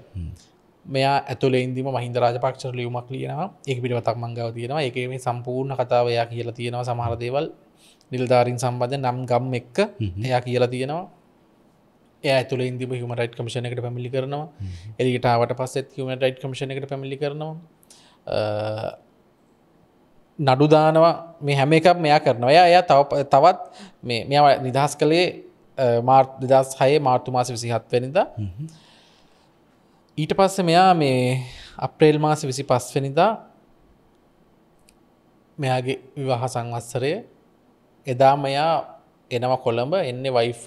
මෙයා ඇතුලෙන්දීම මහින්ද රාජපක්ෂ ලියුමක් ලියනවා එක පිටවතක් මංගව තියෙනවා ඒ මේ සම්පූර්ණ කතාවයා කියලා තියෙනවා සමහරදේවල් නිල්ධාරින් සම්බන්ධ නම් ගම් එක්ක එයා කියලා තියෙනවා ඇතුල ඉදිම හමරයිට කමිෂණ එකට පැමිලි කරනවා එලිටාවට පස්සෙත් හමටයිට කමිෂණ එකට පැමිලි කරනවා නඩුදානවා මේ හැම එකක් මෙයා කරනවා එය තව තවත් මේ මෙ නිදහස් කළේ මාර්් දෙදස් හය මාර්තු මාස විසිහත්වනිද ඊට පස්ස මෙයා මේ අප්‍රේල් මාස විසි පස්වනිදා මෙයාගේ විවාහ සංවස්සරය එදා මෙයා එනව කොළඹ එන්නේ වයිෆ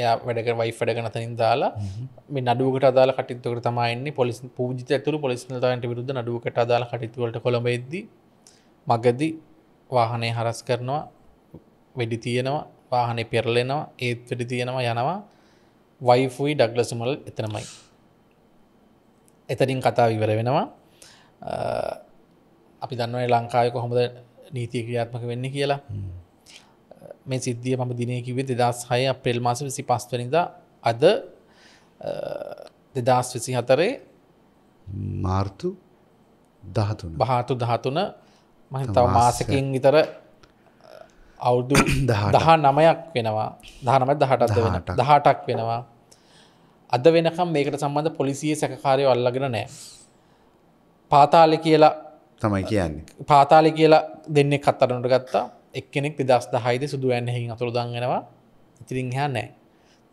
එයා වැඩක වයි වැඩ කනතනින් දාලා මේ නඩුවට අදාල කටිත්තුක තමයින්නේ පොලිස් පූජිත ඇතුළ පොලිස්නතාන්ට විරුද්ධ නඩුවට අදාල කටිත්තුවලට කොළඹෙද්දි මගදි වාහනය හරස් කරනවා වෙඩි තියෙනවා වාහනේ පෙරලෙනවා ඒත් වැඩි තියෙනවා යනවා වයිෆයි ඩක්ලසුමල් එතනමයි එතරින් කතා විවර වෙනවා අපි දන්නවයි ලංකාය කොහොමද නීති ක්‍රියාත්මක වෙන්න කියලා මේ සිද්ධිය මම දිනය කිවේ දෙදස් හය අප්‍රෙල් මාස විසි පස්වනිද අද දෙදස් විසි හතරේ මාර්තු දහතු භාතු දහතුන මහිතාව මාසකින් විතර අවුදු දහ නමයක් වෙනවා දහනම දහටත් වෙන දහටක් වෙනවා අද වෙනකම් මේකට සම්බඳ පොලිසිය සැකකාරය අල්ලගෙන නෑ පාතාලි කියලා තමයි කියන්නේ පාතාලි කියලා දෙන්නේ කත්තරනට ගත්තා එක්කෙනෙක් දස් දහයිද සුදු ඇන්හෙහි අතුරු දංගෙනවා ඉතිරින් හා නෑ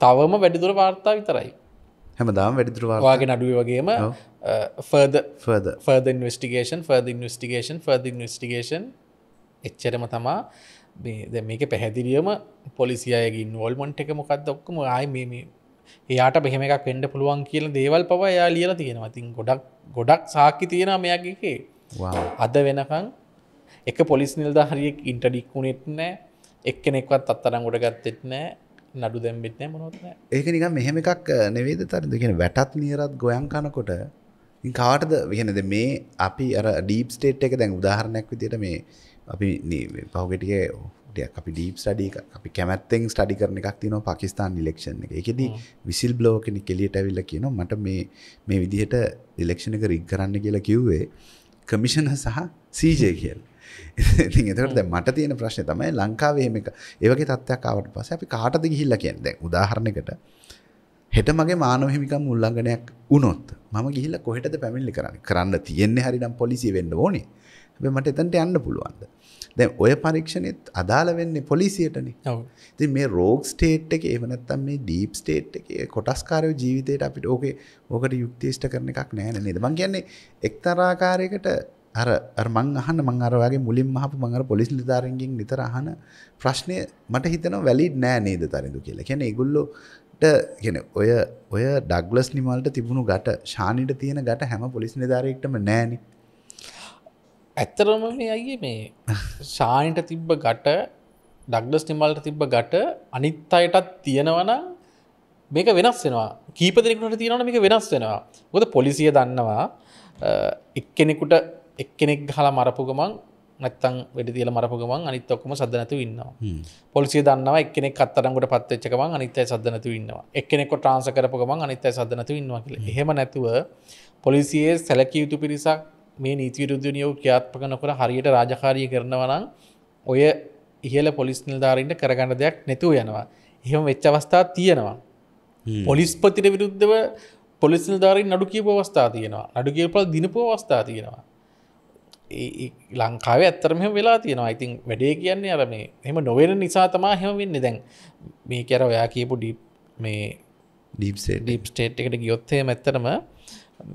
තවම වැඩිදුර වාර්තා විතරයි හැමදාම් වැඩිදුරවාගේ නඩුව වගේම ෆර්ද ෆර්ද ඉන්වස්ටිගේන් ෆර්ද ඉන්වස්ටිගේන් ෆර්ද ඉන්වස්ටිගේන් එච්චරම තමා ද මේක පැහැදිලියම පොලිසියගේ ඉන්වල්මන්ට එක මොකක් දක්කම ආය මේ එයාට බෙහෙම එකක් පෙන්ඩ පුළුවන් කියල දේවල් පව එයා ලියල තියෙනවා තින් ගොඩක් ගොඩක් සාක්කි තියෙන මෙයගේකේ අද වෙනකං එක පොලිස් නිල්ද හරිියෙක් ඉන්ටඩික් වුණෙත් නෑ එක්කෙනෙක්වත් අත්තරංගොට ගත්තෙත් නෑ නඩු දැම්බෙත් නෑ මොනොත්න ඒක නික මෙහෙම එකක් නෙවේද තර දෙගෙන වැටත් නියරත් ගොයන් කනකොට කාටද වෙනද මේ අපි අර ඩීප් ස්ටේට් එක දැන් උදාහරණයක් විදියට මේ අපි පහුගෙටිය ඩයක් අපි ඩීප් ස්ටඩික අපි කැමැත්තෙන් ස්ටඩි කරන එකක් තින පකිස්ාන් ඉලෙක්ෂන් එක එකෙද විසිල් බ්ලෝකෙන කෙලියට ඇවිල්ල කියන මට මේ මේ විදිහට ඉලෙක්ෂණ එක රික් කරන්න කියලා කිව්වේ කමිෂණ සහ සීජය කියල් ඉති එතකට මට තියෙන ප්‍රශ්න තමයි ලංකාවේම එක ඒවගේ තත්ත්යක් අවට පස අපි කාටද ගිහිල්ල කියෙන් දැ උදාහරණකට හෙට මගේ මානොහිමිකම් උල්ලංගනයක් උනොත් මම ගිහිල්ල කොහෙටද පැමිල්ලි කරන්න කරන්න තියෙන්නේ හරිනම් පොලිසි වෙන්න ඕනේ හැබැයි මට එතනට යන්න පුළුවන්ද දැන් ඔය පරීක්ෂණෙත් අදාළ වෙන්නේ පොලිසියටනේ ඔව් ඉතින් මේ රෝග් ස්ටේට් එකේ එහෙම නැත්නම් මේ ඩීප් ස්ටේට් එකේ කොටස්කාරයෝ ජීවිතේට අපිට ඕකේ ඕකට යුක්තිෂ්ඨ කරන එකක් නැහැ නේද මම කියන්නේ එක්තරාකාරයකට අර අර මං අහන්න මං අර වගේ මුලින්ම අහපු මං අර පොලිස් නිලධාරීන්ගෙන් නිතර අහන ප්‍රශ්නේ මට හිතෙනවා වැලිඩ් නෑ නේද තරිඳු කියලා. කියන්නේ ඒගොල්ලෝට කියන්නේ ඔය ඔය ඩග්ලස් නිමල්ට තිබුණු ගැට ශානිට තියෙන ගැට හැම පොලිස් නිලධාරියෙක්ටම නෑනේ. ඇත්තරම මේ අයියේ මේ ශානිට තිබ්බ ගට ඩක්ඩස් නිමල්ට තිබ්බ ගට අනිත් අයටත් තියෙනවන මේක වෙනස් වෙනවා කීප දෙෙකුට තියෙනවන මේක වෙනස් වෙනවා ගොද පොලිසිය දන්නවා එක්කෙනෙකුට එක්කෙනෙක් හලා මරපු ගමන් නැත්තං වැඩ තියල මරපු ගමන් අනිත් ඔක්කම සදනතු ඉන්නවා පොලිසිය දන්නවා එක්කෙනෙක් අත්තරංගට පත්තච්චකවන් අනිත්තයි සදනතු ඉන්නවා එක්කෙනෙක් ට්‍රන්ස කරපු ගමන් අනිත්තයි සදනතු ඉන්නවා කියල හෙම නැතුව පොලිසියේ සැලකිය යුතු පිරිසක් මේ නීතිරුදනියෝ ක්‍යාත්පක නොකර හරියට රාජකාරය කරනවනම් ඔය ඉහල පොලිස් නිල්ධාරීන්ට කරගන්න දෙයක් නැතුව යනවා එහෙම වෙච්ච අවස්ථා තියෙනවා පොලිස්පතිට විරුද්ධව පොලිස් නිධාරින් නඩු කියපවස්ථා තියෙනවා නඩු කියපල් දිනපවස්ථා තියෙනවා ලංකාව ඇත්තරම වෙලා තියෙනවා ඉතින් වැඩේ කියන්නේ අර මේ එම නොවෙන නිසා තමා හෙම වෙන්න දැන් මේ කැර ඔයා කියපු ඩිප් මේ ඩීප්සේ ඩීප් ස්ටේට් එකට ගියොත්තේ මැත්තරම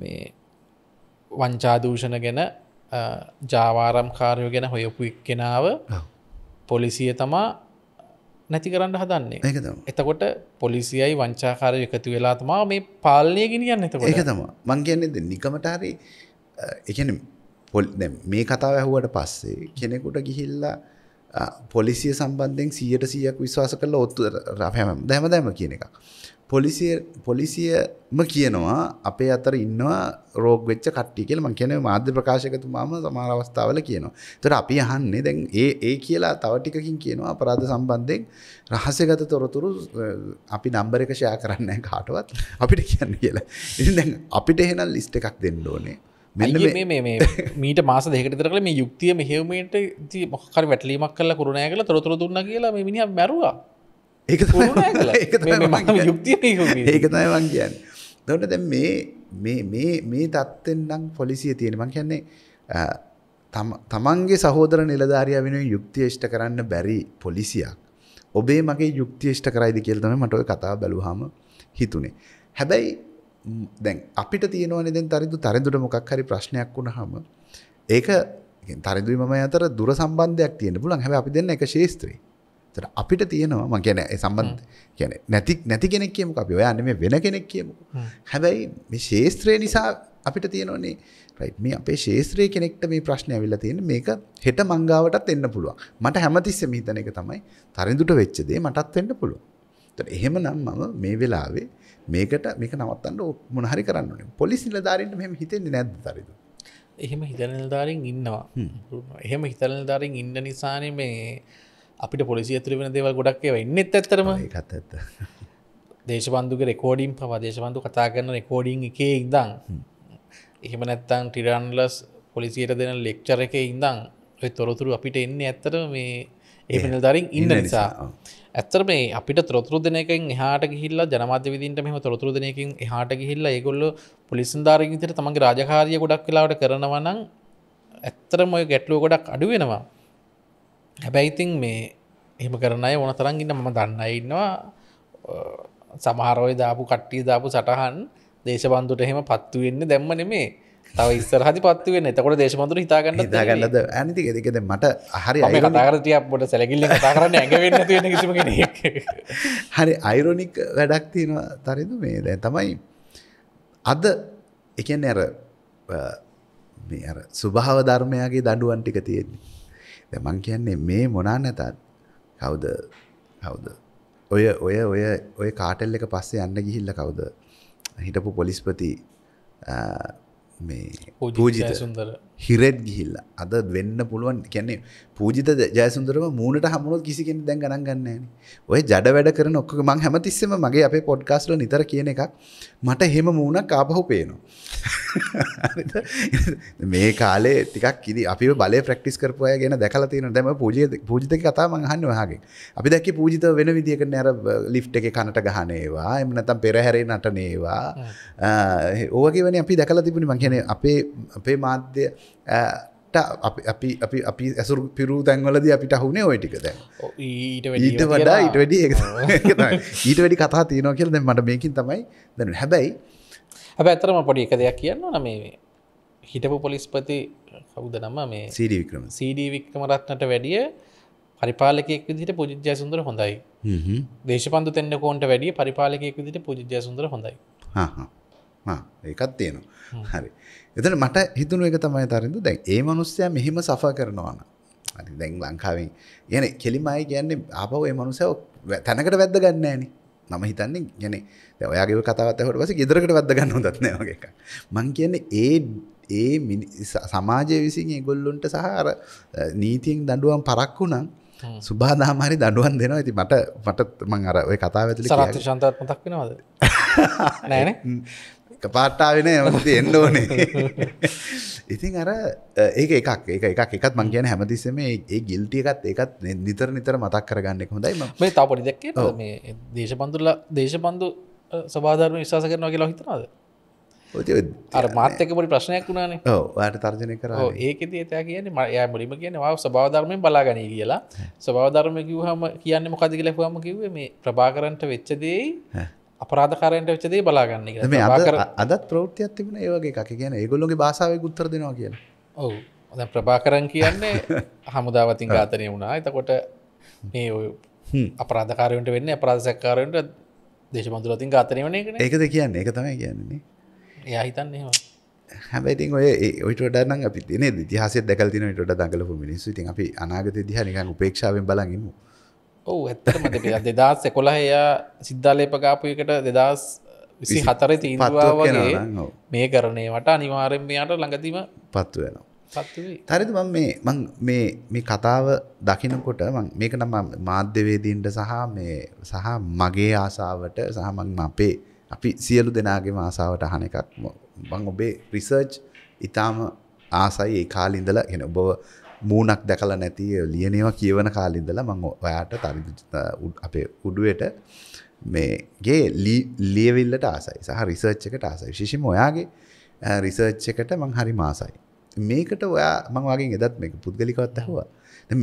මේ වංචාදූෂණ ගැන ජාවාරම් කාරයෝ ගැන හොයපු එක්කෙනාව පොලිසිය තමා නැති කරන්න හදන්නේ එතකොට පොලිසියයි වංචාකාරය එකතු වෙලා තමා මේ පාලනය ගෙනියන්න එතකොට එක තම මං කියන්නේ නිකමටාරි එකන පොල් මේ කතාව ඇහුවට පස්සේ කෙනෙකුට ගිහිල්ලා පොලිසිය සම්බන්ධයෙන් සියට සියයක් විශ්වාස කරලා ඔත්තු රහම දැම දැම කියන එක. පොලිසිය පොලිසියම කියනවා අපේ අතර ඉන්නවා රෝග වෙච්ච කට්ටිය කියලා මං කියන්නේ මාධ්‍ය ප්‍රකාශකතුමාම සමහර අවස්ථාවල කියනවා. ඒතර අපි අහන්නේ දැන් ඒ ඒ කියලා තව ටිකකින් කියනවා අපරාධ සම්බන්ධයෙන් රහස්‍යගත තොරතුරු අපි නම්බර එක ෂෙයා කරන්නේ නැහැ කාටවත් අපිට කියන්න කියලා. ඉතින් දැන් අපිට එහෙනම් ලිස්ට් එකක් දෙන්න ඕනේ. මීට මාස දෙකට කරල මේ යුක්තිය මෙහෙවමට මොකර වැටලීමක් කල කරුණෑ කල තොරතුර දුන්න කියලා මිනි මැරවා ඒ යුක්තිය ඒකතයි වන් කියන්න දොට දැ මේ මේ තත්වෙන්ඩම් පොලිසිය තියෙනමං කියන්නේ තමන්ගේ සහෝදර නිලධාරය වෙන යුක්තිේෂ්ට කරන්න බැරි පොලිසියක් ඔබේ මගේ යුක්තිේෂ්ට කරයිදි කියල්තම මටව කතා බැලුහම හිතුනේ හැබැයි දැන් අපිට තියෙනවනේ දැන් තරිඳු තරිඳුට මොකක් හරි ප්‍රශ්නයක් වුණාම ඒක තරිඳුයි මම අතර දුර සම්බන්ධයක් තියෙන්න පුළුවන් හැබැයි අපි දෙන්න එක ශේස්ත්‍රේ. ඒතර අපිට තියෙනවා මම කියන්නේ ඒ සම්බන්ධ කියන්නේ නැති නැති කෙනෙක් කියමුකෝ අපි. ඔයා නෙමෙයි වෙන කෙනෙක් කියමුකෝ. හැබැයි මේ ශේස්ත්‍රේ නිසා අපිට තියෙනවනේ රයිට් මේ අපේ ශේස්ත්‍රයේ කෙනෙක්ට මේ ප්‍රශ්නේ ඇවිල්ලා තියෙන්නේ මේක හෙට මංගාවටත් එන්න පුළුවන්. මට හැමතිස්සෙම හිතන එක තමයි තරිඳුට වෙච්ච දේ මටත් වෙන්න පුළුවන්. ඒතර එහෙමනම් මම මේ වෙලාවේ මේකට මේක නවත්තන්න මොන හරි කරන්න පොලිස් නිලධාරන්ට මෙම හිතෙන්නේ නැද තරිද එහෙම හිතනල්ධාරින් ඉන්නවා එහෙම හිතනල්ධාරින් ඉන්න නිසාන මේ අපිට පොලිසි ඇතුර වෙන දේව ගොඩක් ඒව ඉන්නෙත් ඇත්තරම එකත් ඇත්ත දේශබන්දුක රෙකෝඩිම් පවදේශබන්තු කතා කරන රෙකෝඩිං එකේ ඉදං එහෙම නැත්තං ටිරන්ලස් පොලිසියට දෙන ලෙක්චර එක ඉදං තොරතුරු අපිට එන්නේ ඇත්තර මේ ඒ නිලධාරින් ඉන්න නිසා ඇත්තර මේ අපිට තොරතුරු දෙනකින් එහාට ගිල්ල ජනමාධ්‍ය විදින්ට මෙම තොරතුරු දෙනකින් එහාට ගිහිල්ල ඒගොල්ල පොලිසින්දාරගිතර තමන්ගේ රාජකාරිය ගොඩක් වෙලාවට කරනවනං ඇත්තර මොය ගැටලුව ගොඩක් අඩුවෙනවා හැබැයිතින් මේ එහෙම කරනය ඕන තරන්ගින්න මම දන්න ඉන්නවා සමහරෝය දාපු කට්ටිය දාපු සටහන් දේශබන්දුට එහෙම පත්තු වෙන්න දැම්ම නෙමේ තව ඉස්සරහදි පත්ව වෙන එතකොට දේශමතුර හිතාගන්න හිතාගන්නද ඇනති දෙකද මට හරි අය කතාරතියක්බොට සැලකිල්ල කතාරන්න ඇඟවෙන්න තියෙන කිසිම කෙනෙක් හරි අයිරොනික් වැඩක් තියෙනවා තරිදු මේ දැ තමයි අද එකෙන් ඇර අර සුභාව ධර්මයාගේ දඩුවන් ටික තියෙන්නේ දැමං කියන්නේ මේ මොනා නැතත් කවුද කවුද ඔය ඔය ඔය ඔය කාටෙල් එක පස්සේ යන්න ගිහිල්ල කවුද හිටපු පොලිස්පති में पूजित है सुंदर හිරෙත් ගිහිල්ල අද වෙන්න පුළුවන් කියන්නේ පූජිත ජයසුන්දරම මූුණට හමුණොත් කිසි කෙන දැන් ගණන් ගන්නන ඔය ජඩ වැඩ කර ඔක්ක මං හැමතිස්සම මගේ අපේ පොඩ්කාස්ල නිතර කියන එකක් මට හෙම මූුණක් ආපහු පේනවා මේ කාලේ ටිකක් කිරි අපි බල ප්‍රක්ටිස් කරපය ගෙන දැකල තියෙන දැම පූජ පූජිත කතා මහන්න වහගේ අපි දැකි පූජිත වෙන විදිියක නැර ලිප්ට එක කණට ගහනේවා එමනතම් පෙරහැරේ නටනේවා ඕවගේ වන අපි දැකල තිබුණ මං කියන අපේ අපේ මාධ්‍ය අපි අපි අපි ඇසුරු පිරු තැන්වලද අපිට හුනේ ඔයිටික දැ ඊට වඩා ඉට වැඩි ඊට වැඩි කතා තියනෝ කියලද මට මේකින් තමයි දැන හැබැයි හැබ ඇතරම පොඩි එක දෙයක් කියන්න නමේ හිටපු පොලිස්පති කවුද නම මේ සීඩවික්‍රම සීඩීවික්‍රම රත්නට වැඩිය පරිපාලකෙක් විදිට පුජද්‍ය සුන්දර හොඳයි දේශපන්දු තෙන්න කෝන්ට වැඩිය පරිපාලකෙක් විදිට පුජද්‍ය සුන්දර හොඳයි ඒකත් තියෙනවා හරි එතට මට හිතුණු එක තමයි තරින්ද දැන් ඒ මනුස්සය මෙහිම සෆ කරනවාන අරි දැන් ලංකාවෙන් යන කෙලිමයි කියන්නේ ආපව ඒ මනුසය තැනකට වැද්ද ගන්නෑන මම හිතන්නේ ගැන ඔයාගේ කතාවතහට පස ගෙදරකට වද ගන්න දත්න වගේ එක මං කියන්නේ ඒ ඒ සමාජය විසින් ඒගොල්ලුන්ට සහර නීතියෙන් දඩුවන් පරක්කු නම් සුබාදාමරි දඩුවන් දෙනවා ඇති මට මට මං අර ඔය කතාව ඇතුල සරත් ශන්තත් මතක් වෙනවාද [laughs] නෑන පාට්ටාවෙන එන්න ඕනේ [laughs] ඉතින් අර ඒක එකක් ඒ එකක් එකත් මං කියන හැමතිස්සම ඒ ගිල්ටියකත් එකත් නිතර නිතර මතක් කරගන්න හොඳයි මේ තපොඩි දැක්ක මේ දේශපන්තුල දේශපන්දු සබාධර්ම විශවාස කරනවා කියලා හිතනාද අර මාත්‍යකපට ප්‍රශ්නයක් වුණනේ යට තර්ජනය කර ඒකද ඇත කියන මය මුලිම කියන වා සබාධර්මය බලාගනී කියලා සබාධර්මය කිව්හම කියන්න මොකද කියලා හම කිවේ මේ ප්‍රභාකරන්ට වෙච්චදයි අපරාධකාරයට වෙච්චදේ බලාගන්න අදත් ප්‍රෘතියක් තිබන ඒවගේ එක කියන ඒගොල්ලොගේ භාසාාවය උත්තර දෙනවා කියලා ඔවු දැ ප්‍රභාකරන් කියන්නේ හමුදාවතින් [laughs] ඝාතනය වුණා එතකොට මේ අපරාධකාරයට වෙන්න අපරාධසැක්කාරයට දේශබඳුලතින් ඝාතනය වන එක ඒකද කියන්න එක තමයි කියන්නේ එයා හිතන්නේ හැබැති ඔය ඔටඩන අපි තින දිහාස දැකල් තින ට දඟලපු මිනිස්සු ති අපි අනාගත දිහනිකන් උපේක්ෂාවෙන් බලගමු ඔහු ඇත්තම දෙ දෙදස් එකොලා එයා සිද්ධාලේපකාපුයකට දෙදස් විසි හතර තීන්වාවගේ මේ කරනේ වට අනිවාරෙන් මෙයාට ළඟතිම පත්තු වෙනවා තරිද මම මේ මං මේ මේ කතාව දකිනකොට මේක නම් මාධ්‍යවේදීන්ට සහ මේ සහ මගේ ආසාවට සහ මං අපේ අපි සියලු දෙනාගේම ආසාවට අහන එකක් මං ඔබේ රිසර්ච් ඉතාම ආසයි ඒ කාලේ ඉඳලා කියන ඔබව මූනක් දැකලා නැති ලියනවා කියවන කාලින්දලා මම ඔයාට තරි අපේ උඩුවට මේගේ ලියවිල්ලට ආසයි සහ රිසර්ච් එකට ආසයි විශේෂයෙන්ම ඔයාගේ රිසර්ච් එකට මං හරි මාසයි මේකට ඔයා මං වගේ එදත් මේක පුද්ගලිකවත් ඇහුවා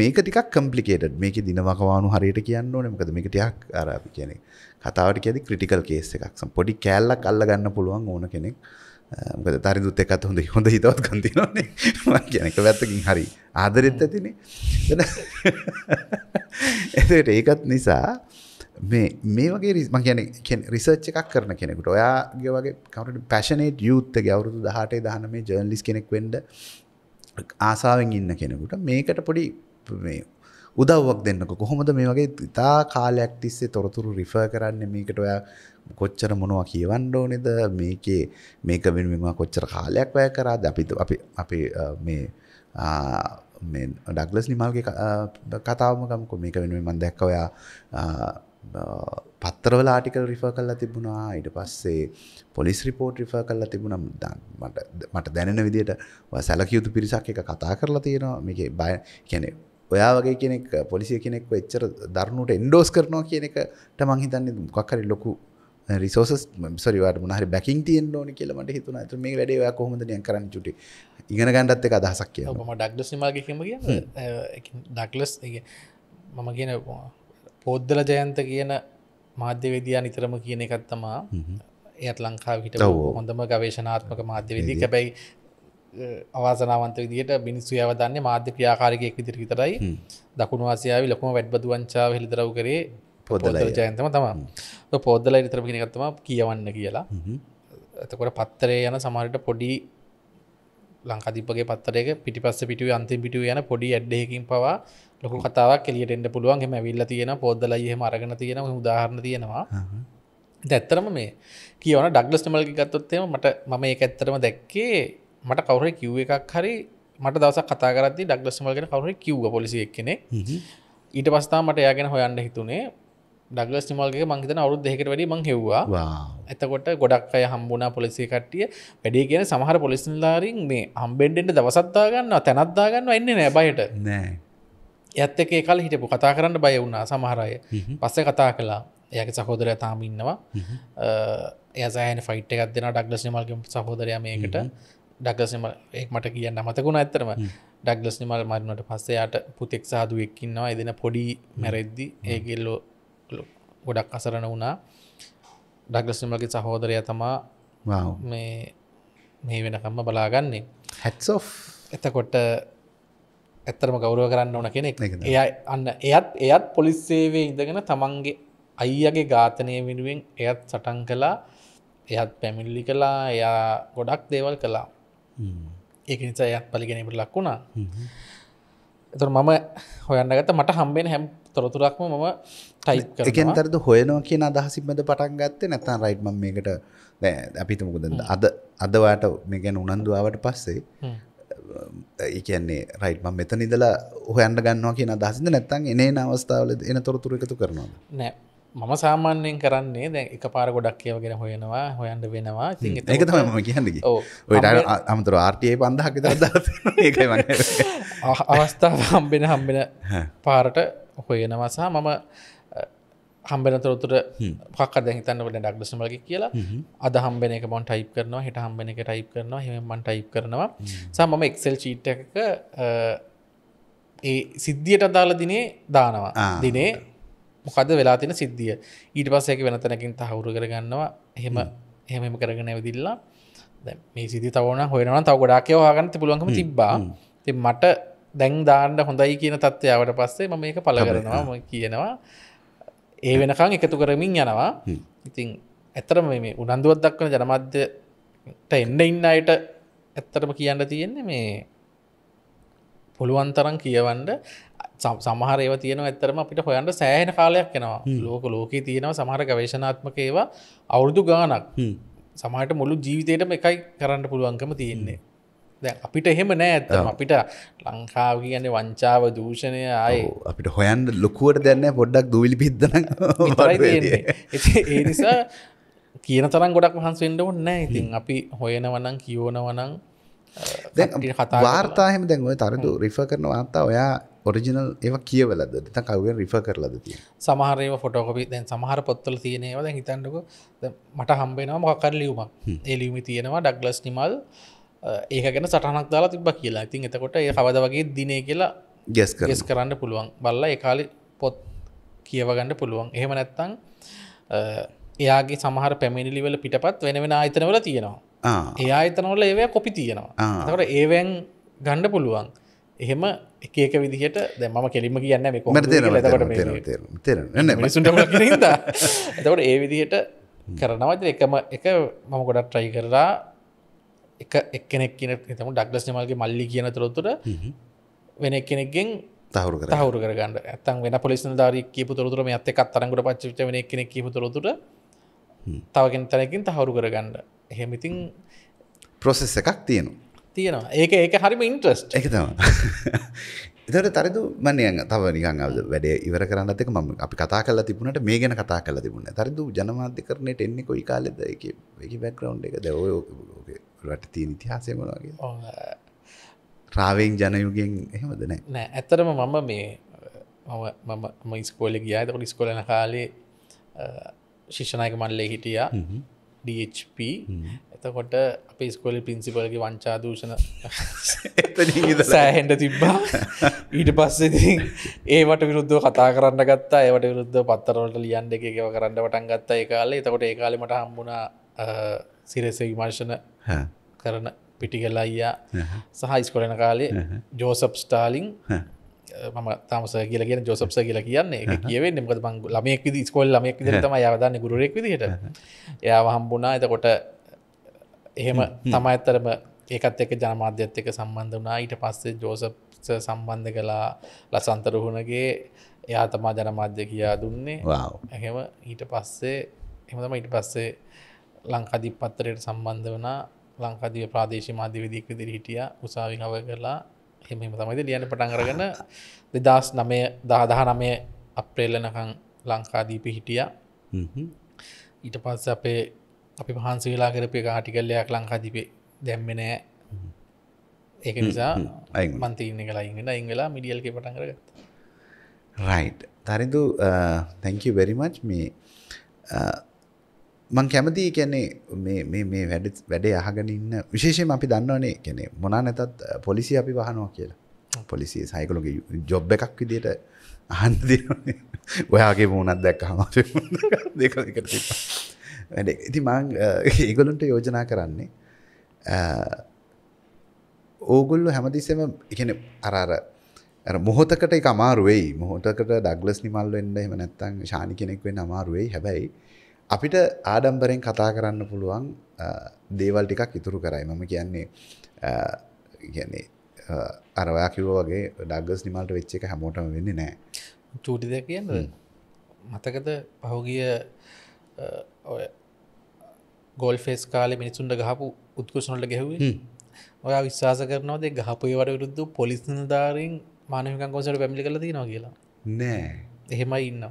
මේක ටිකක් කම්පලිකේටඩ් මේක දිනවකවානු හරියට කියන්න ඕනේ මොකද මේක ටිකක් අර අපි කියන්නේ කතාවට කියදි ක්‍රිටිකල් කේස් එකක් සම් පොඩි කෑල්ලක් අල්ලගන්න පුළුවන් ඕන කෙනෙක් මොකද තරිදුත් එකත් හොඳ හොඳ හිතවත් කන්තිනවන්නේ [laughs] මම කියන්නේ කවත්තකින් හරි ආදරෙත් ඇතිනේ එතකොට ඒකත් නිසා මේ මේ වගේ මම කියන්නේ රිසර්ච් එකක් කරන කෙනෙකුට ඔයාගේ වගේ කවුරුට පැෂනේට් යූත් එකේ අවුරුදු 18 19 ජර්නලිස්ට් කෙනෙක් වෙන්න ආසාවෙන් ඉන්න කෙනෙකුට මේකට පොඩි මේ උදව්වක් දෙන්නක කොහොමද මේ වගේ ඉතා කාලයක් තිස්සේ තොරතුරු රිෆර් කරන්න මේකට ඔයා කොච්චර මොනවා කියවන්න ඕනේද මේකේ මේක වෙනුවෙන් කොච්චර කාලයක් වැය කරාද අපි අපි අපි මේ මේ ඩග්ලස් නිමල්ගේ කතාවම ගමුකෝ මේක වෙනුවෙන් මම දැක්ක ඔයා පත්තරවල ආටිකල් රිෆර් කරලා තිබුණා ඊට පස්සේ පොලිස් රිපෝට් රිෆර් කරලා තිබුණා මට මට දැනෙන විදිහට ඔය සැලකිය යුතු පිරිසක් එක කතා කරලා තියෙනවා මේකේ බය කියන්නේ ඔයා වගේ කෙනෙක් පොලිසිය කෙනෙක් එච්චර දරුණුට එන්ඩෝස් කරනවා කියන එකට මං හිතන්නේ මොකක් හරි ලොකු රිසෝසස් සරිවාට මනහරි බැකින් තියෙන් ඕන කියලමට හිතුන ඇතු මේ වැඩේ කොහොමද නියන් කරන්න චුටි ඉගෙන ගණඩත් එක අදහසක් කිය ම ඩක්ලස් මගේ කියම ඩක්ලස් මම කියන පෝද්දල ජයන්ත කියන මාධ්‍ය විදයා නිතරම කියන එකත්තමා එයත් ලංකාව හිට හොඳම ගවේශනාත්මක මාධ්‍යවිදී කැබැයි අවාසනාවන්ත විදිට මිනිස්සු යවදන්න මාධ්‍ය ක්‍රියාකාරකයක් විදිර විතරයි දකුණු වාසියාව ලොකම වැඩ්බදු වංචා හිදරව් කරේ පොදල ජයන්තම තම පෝද්දල ඉරිතරපිෙනගත්තම කියවන්න කියලා එතකොට පත්තරේ යන සමහරට පොඩි ලංකතිපගේ පත්තරයක පිටිපස්ස පිටුව අන්ති පිටුව යන පොඩි ඇඩ්ඩයකින් පවා ලොකු කතාවක් කෙලියටෙන්ට පුළුවන් හෙම විල්ල තියෙන පොද්දල එහෙම අරගෙන තියෙන උදාහරණ තියෙනවා ඇත්තරම මේ කියවන ඩක්ලස් මල්ගි ගත්තොත්තේ මට මම ඒ ඇත්තරම දැක්කේ මට කවර කිව් එකක් හරි මට දවස කතාරද ඩක්ලස්මල්ගෙන කවර කිව්ව පොලිසි එක්නෙ ඊට පස්ථා මට යාගෙන හොයන්න හිතුනේ ඩගලස් නිමල්ගේ මංහිතන අවුත් දෙකට වැඩි මං හෙවවා එතකොට ගොඩක් අය හම්බුණා පොලිසිය කට්ටිය වැඩේ කියන සමහර පොලිසිල්ලාරින් මේ හම්බෙන්ඩෙන්ට දවසත්දා ගන්න තැනත්දා ගන්න එන්න නෑබයට නෑ ඇත්ත එකේ කල හිටපු කතා කරන්න බය වුණා සමහරය පස්ස කතා කලා එයක සහෝදරය තාම ඉන්නවා එයසෑන ෆයිට් එකක් දෙෙන ඩක්ලස් නිමල්ගේ සහෝදරය මේකට ඩක්ලස් නිමල් එක්මට කියන්න මතකුණ ඇතරම ඩක්ලස් නිමල් මරනට පස්සයාට පුතෙක් සාදුවක්කින්නවා එදෙන පොඩි මැරෙද්දි ඒගෙල්ලෝ ගොඩක් අසරන වුණා ඩක්ලස් නිමල්ගේ සහෝදරය තමා මේ මේ වෙනකම්ම බලාගන්නේ හැත්සෝ එතකොට ඇත්තරම ගෞරව කරන්න ඕන කෙනෙක් එය අන්න එයත් එයත් පොලිස් සේවේ ඉඳගෙන තමන්ගේ අයියගේ ඝාතනය වෙනුවෙන් එයත් සටන් කලා එයත් පැමිල්ලි කලා එයා ගොඩක් දේවල් කලා ඒක නිසා එයත් පලිගැනීමට ලක් වුණා එතුර මම හොයන්නගත මට හම්බෙන් හැම් තොරතුරක්ම මම ටයි් එකෙන් තරද හොයනවා කියන අදහසිබඳ පටන් ගත්තේ නැතන් රයිට්ම මේකට අපිත මුකද අද අදවාට මේ ගැන උනන්දුවාවට පස්සේ ඒකන්නේ රයිට් ම මෙත නිදලා හොයන්න ගන්නවා කියන අදහසිද නැත්තන් එන අවස්ථාවල එන තොරතුර එකතු කරනවා නෑ මම සාමාන්‍යයෙන් කරන්නේ දැ එක පාර ගොඩක් කියවගෙන හොයනවා හොයන්ට වෙනවා එක තම ම කියන්නකි ඔට අමතුර ආර්ටයේ පන්දහක ඒකයි අවස්ථාව හම්බෙන හම්බෙන පාරට හොයනවසා මම හම්බෙනතරතුර පක් දැහිතන්න වට ඩක්ඩසමලකි කියලා අද හම්බෙන එක මොන් ටයිප් කරනවා හිට හම්බෙන එක ටයිප් කරනවා හෙමන් ටයිප් කරනවා සමම එක්සෙල් චීට්ටක ඒ සිද්ධියට අදාල දිනේ දානවා දිනේ මොකද වෙලා තින සිද්ධිය ඊට පස්සයක වෙන තැනකින් තහවුරු කරගන්නවා එහෙම එහෙම කරගෙන ඇවිදිල්ලා මේ සිදි තවන හොයනව තව ගොඩාකය හගන්න පුළුවන්කම තිබ්බා ති මට දැන් දාන්න හොඳයි කියන තත්ත්යාවට පස්සේ ම මේක පල කරනවා ම කියනවා ඒ වෙනකං එකතු කරමින් යනවා ඉතින් ඇතරම මේ උනන්දුවත් දක්වන ජනමධ්‍යට එන්න ඉන්න අයට ඇත්තටම කියන්න තියෙන්නේ මේ පුළුවන් තරම් කියවන්ඩ සමහර ඒව තියෙන ඇත්තරම අපිට හොයන්ට සෑහෙන කාලයක් එනවා ලෝක ලෝකයේ තියෙනව සමහර ගවේශනාත්මක ඒවා අවුරුදු ගානක් සමහට මුළු ජීවිතයටම එකයි කරන්න පුළුවන්කම තියෙන්නේ දැ අපිට එහෙම නෑ ඇත්තම අපිට ලංකාව කියන්නේ වංචාව දූෂණය අය අපිට හොයන් ලොකුවට දැන්න පොඩ්ඩක් දවිලි පිද්දන ඒ නිසා කියන තරම් ගොඩක් වහන්සෙන්ට ඔන්න ඉතින් අපි හොයනවනං කියෝනවනං දැ කතා වාර්තාහෙම දැන්ව තරදු රිෆ කරන වාර්තා ඔයා ඔරිජිනල් ඒව කියවලද ත කවෙන් රිෆ කරලද තිය සමහරව ෆොටෝකොපි දැන් සමහර පොත්තල තියනේව දැ හිතන්නක මට හම්බෙනවා මොකර ලියුමක් එලියුම තියෙනවා ඩක්ලස් නිමල් ඒක ගැන සටනක් දාලා තිබ කියලා ඉතින් එතකොට ඒ කවද වගේ දිනේ කියලා ගැස් කරස් කරන්න පුළුවන් බල්ල ඒකාලි පොත් කියවගන්න පුළුවන් එහෙම නැත්තං එයාගේ සමහර පැමිණිලිවල පිටපත් වෙන වෙන ආයතනවල තියෙනවා ඒ ආයතනවල ඒවය කොපි තියෙනවා තකට ඒවැන් ගණ්ඩ පුළුවන් එහෙම එක එක විදිහට දැම කෙලිම කියන්න එතකට ඒ විදිහට කරනවද එකම එක මම ගොඩක් ට්‍රයි කරලා එක එක්කෙනෙක් කියන තම ඩක්ලස් නමල්ගේ මල්ලි කියන තොරොත්තුට වෙන එක්කෙනෙක්ගෙන් තහුරු තහුරු කරගන්න ඇතන් වෙන පොලිස් ධාරී කියපු තොරතුරම ඇත එකත් අරගට පච්චිට වෙන කෙනෙක් කියපු තොරොතුට තවගෙන් තැනකින් තහවුරු කරගන්න එහෙමිතින් ප්‍රොසෙස් එකක් තියෙනවා තියෙනවා ඒක ඒක හරිම ඉන්ට්‍රස්් එක තම එතට තරිදු මනයන් තව නිකන් අද වැඩ ඉවර කරන්නක ම අපි කතා කලා තිබුණට මේ ගැන කතා කලා තිබුණ තරිදු ජනමාධ්‍ය කරනයට එන්නේ කොයි කාලෙද එක බැක්රවන්් එක දවය රට තියෙන ඉතිහාසයම වගේ රාවෙන් ජනයුගෙන් එහෙමද නෑ නෑ ඇත්තරම මම මේ මම මම ඉස්කෝල ගියා තකට ඉස්කොලන කාලේ ශිෂණයක මල්ලේ හිටිය DHP එතකොට අප ස්කොල පින්සිපලගේ වංචා දූෂණ සෑහෙන්ට තිබ්බා ඊට පස්සේ ඒවට විරුද්ධ කතා කරන්න ගත්තා ඒවට විරුද්ධ පත්තරවලට ලියන් එක එකව කරන්න වටන් ගත්තා ඒකාල එතකොට ඒකාලීමට හම්බුණා සිරෙස විමර්ශන කරන පිටිගල්ලා අයියා සහ ඉස්කොලන කාලේ ජෝසප් ස්ටාලිං මම තමස කියල කියෙන ජොසප්ස කියලා කියන්නේ කියවේ නිමක බංගු ලමෙක් විදි ස්කොල් ලමෙක් තම යවදන්න ගුරුවෙක් විදිට යාව හම්බුණා එතකොට එහෙම තම ඇත්තරම ඒකත් එක ජනමාධ්‍යත් එක සම්බන්ධ වනා ඊට පස්සේ ජෝසප් සම්බන්ධ කලා ලසන්තරුහුණගේ එයා තමා ජනමාධ්‍ය කියා දුන්නේ එහෙම ඊට පස්සේ එමතම ඊට පස්සේ ලංකාදී පත්තරයට සම්බන්ධ වනා ලංකාදිව ප්‍රාදේශ මාධ්‍යවිදික දිරි හිටිය උසාවිහව කරලා හෙමම තමයිද ලියන පටන්ගරගන දෙදස් නමය දාදහ නමය අප්‍රේලනකං ලංකාදීපි හිටිය ඊට පස්ස අපේ අපි වහන්සේලා කරපය කාටිකල්ලයක් ලංකාතිපේ දැම්මනෑ ඒක නිසා මන්තීන කලා ඉගෙන ඉංගලා මිඩියල්ක පටන් කරගත් රයි් තරිදු තැංකු වෙරිමච් මේ uh, මං කැමති කියන්නේ මේ වැඩ වැඩේ අහගෙන ඉන්න විශේෂයෙන් අපි දන්නවනේ කැනෙ මොනා නැතත් පොලිසි uh, අපි වහනවා කියලා පොලිසිය සයිකලොගේ ජොබ් එකක් විදියට අහන්දන ඔයාගේ මූුණත් දැක්ක හම දෙක එකට වැඩ ඉති මං ඒගොලුන්ට යෝජනා කරන්නේ ඕගොල්ලු හැමතිස්සම එකන අරාර මොහොතකට එක අමාරුවෙයි මොහොතකට ඩක්ලස් නිමල් වෙන්න එම නැත්තං ශානි කෙනෙක් වෙන්න අමාරුවෙයි හැබැයි අපිට ආඩම්බරෙන් කතා කරන්න පුළුවන් දේවල් ටිකක් ඉතුරු කරයි මම කියන්නේ කියන්නේ අරවා කිව්ව වගේ ඩක්ගස් නිමල්ට වෙච්ච එක හැමෝටම වෙන්න නෑ චූටිද කියන්න මතකද පහුගිය ඔය ගොල් ෆෙස් කාල මිනිසුන්ට ගහපු උත්කෘෂණට ගැහවේ ඔයා විශ්වාස කරනවද ගහපයවට විරුද්ධ පොලිස්නධාරෙන් මානවිකන් කොසට පැමිලි කලති නො කියලා නෑ එහෙමයි ඉන්න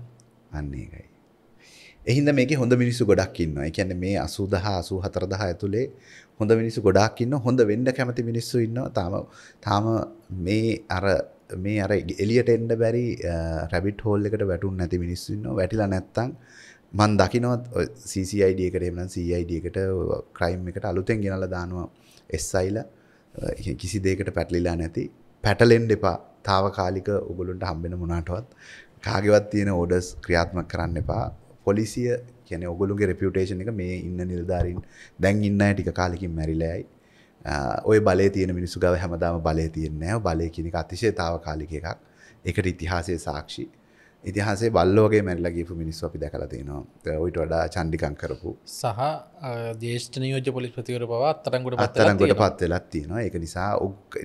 අන්නේකයි එහින්ද මේක හොඳ මිනිස්සු ගොඩක් ඉන්න එකැන මේ අසූදහ අසූ හතරදහ ඇතුළේ හොඳ මිනිස්සු ගොඩක් ඉන්න හොඳ වෙන්න කැමති මිනිස්සු ඉන්න තාම තාම මේ අර මේ අර එලියට එන්න බැරි රැබිට් හෝල් එකට වැටුන් නැති මිනිස්සුන්න වැටිලා නැත්තං මන් දකිනවත් CCIඩියකට එමන සයිඩියකට ක්‍රයිම් එකට අලුතෙන් ගෙනල දානවා එස්සයිල කිසි දේකට පැටලිලා නැති පැටලෙන් දෙපා තාව කාලික උගලුන්ට හම්බෙන මුණටවත් කාගවත් තියෙන ඕඩස් ක්‍රියාත්ම කරන්න එපා පොලිසිය කියන ඔගුලුගේ රෙපියුටේෂන එක මේ ඉන්න නිලධාරින් දැන් ඉන්න ටික කාලකින් මැරිලයයි ඔය බලය තියෙන මිනිසු ගව හැමදාම බලය තියෙන්නේ බලය කියනක අතිශය තාව කාලික එකක් එකට ඉතිහාසය සාක්ෂි ඉතිහාසේ බල්ලෝගේ මැල්ල ගේපු මිනිස්ස අපි දැකලතිනවා ඔයිට වඩා චන්ඩිකං කරපු සහ දේෂ්ට නියෝජ පොලිස්පතිවර පවා අත්තරංගුට අත්තරංගොට පත් වෙලත් තියෙනවා එක නිසා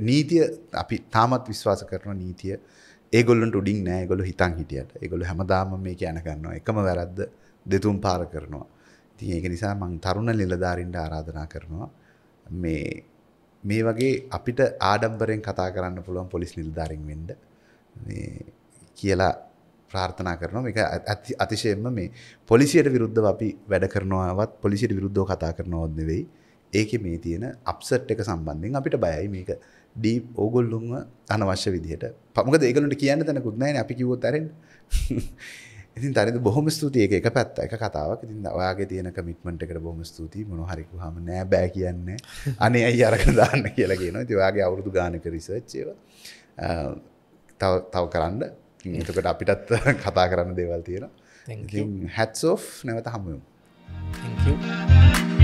නීතිය අපි තාමත් විශ්වාස කරන නීතිය ඒගොල්ලන්ට උඩින් නෑ ගොලු හිතන් හිටියට ඒගොලු හැමදාම මේ යන කරන්නවා එකම වැරද්ද දෙතුම් පාර කරනවා ති ඒක නිසා මං තරුණ නිලධාරින්ට ආරාධනා කරනවා මේ මේ වගේ අපිට ආඩම්බරෙන් කතා කරන්න පුළුවන් පොලිස් නිල්ධාරින් වෙන්ඩ කියලා ප්‍රාර්ථනා කරන මේක ඇති අතිශයෙන්ම මේ පොලිසියට විරුද්ධ අපි වැඩ කරනවාවත් පොලිසිට විරුද්ධෝ කතා කරනවත් නෙවෙයි ඒක මේ තියෙන අප්සට් එක සම්බන්ධයෙන් අපිට බයයි මේක ඩී ඕගොල්ලුන්ව අනවශ්‍ය විදිහට පමකද ඒගලට කියන්න තැනකුත් නෑන අපි කිව්වොත් තරෙන් [laughs] ඉතින් තරද බොහොම ස්තුතිය එක එක පැත්ත එක කතාවක් ඉතින් ඔයාගේ තියෙන කමිට්මට එකට බොහොම ස්තුතියි මොන හරිකු හම නෑ බෑ කියන්න අනේ ඇයි අරක දාන්න කියලගෙන තිවාගේ අවුරුදු ගානක රිසච්චේව තව කරන්න එතකට අපිටත් [laughs] කතා කරන්න දේවල් තියෙන හැත්සෝ් නැවත හමුයම්. Thank you.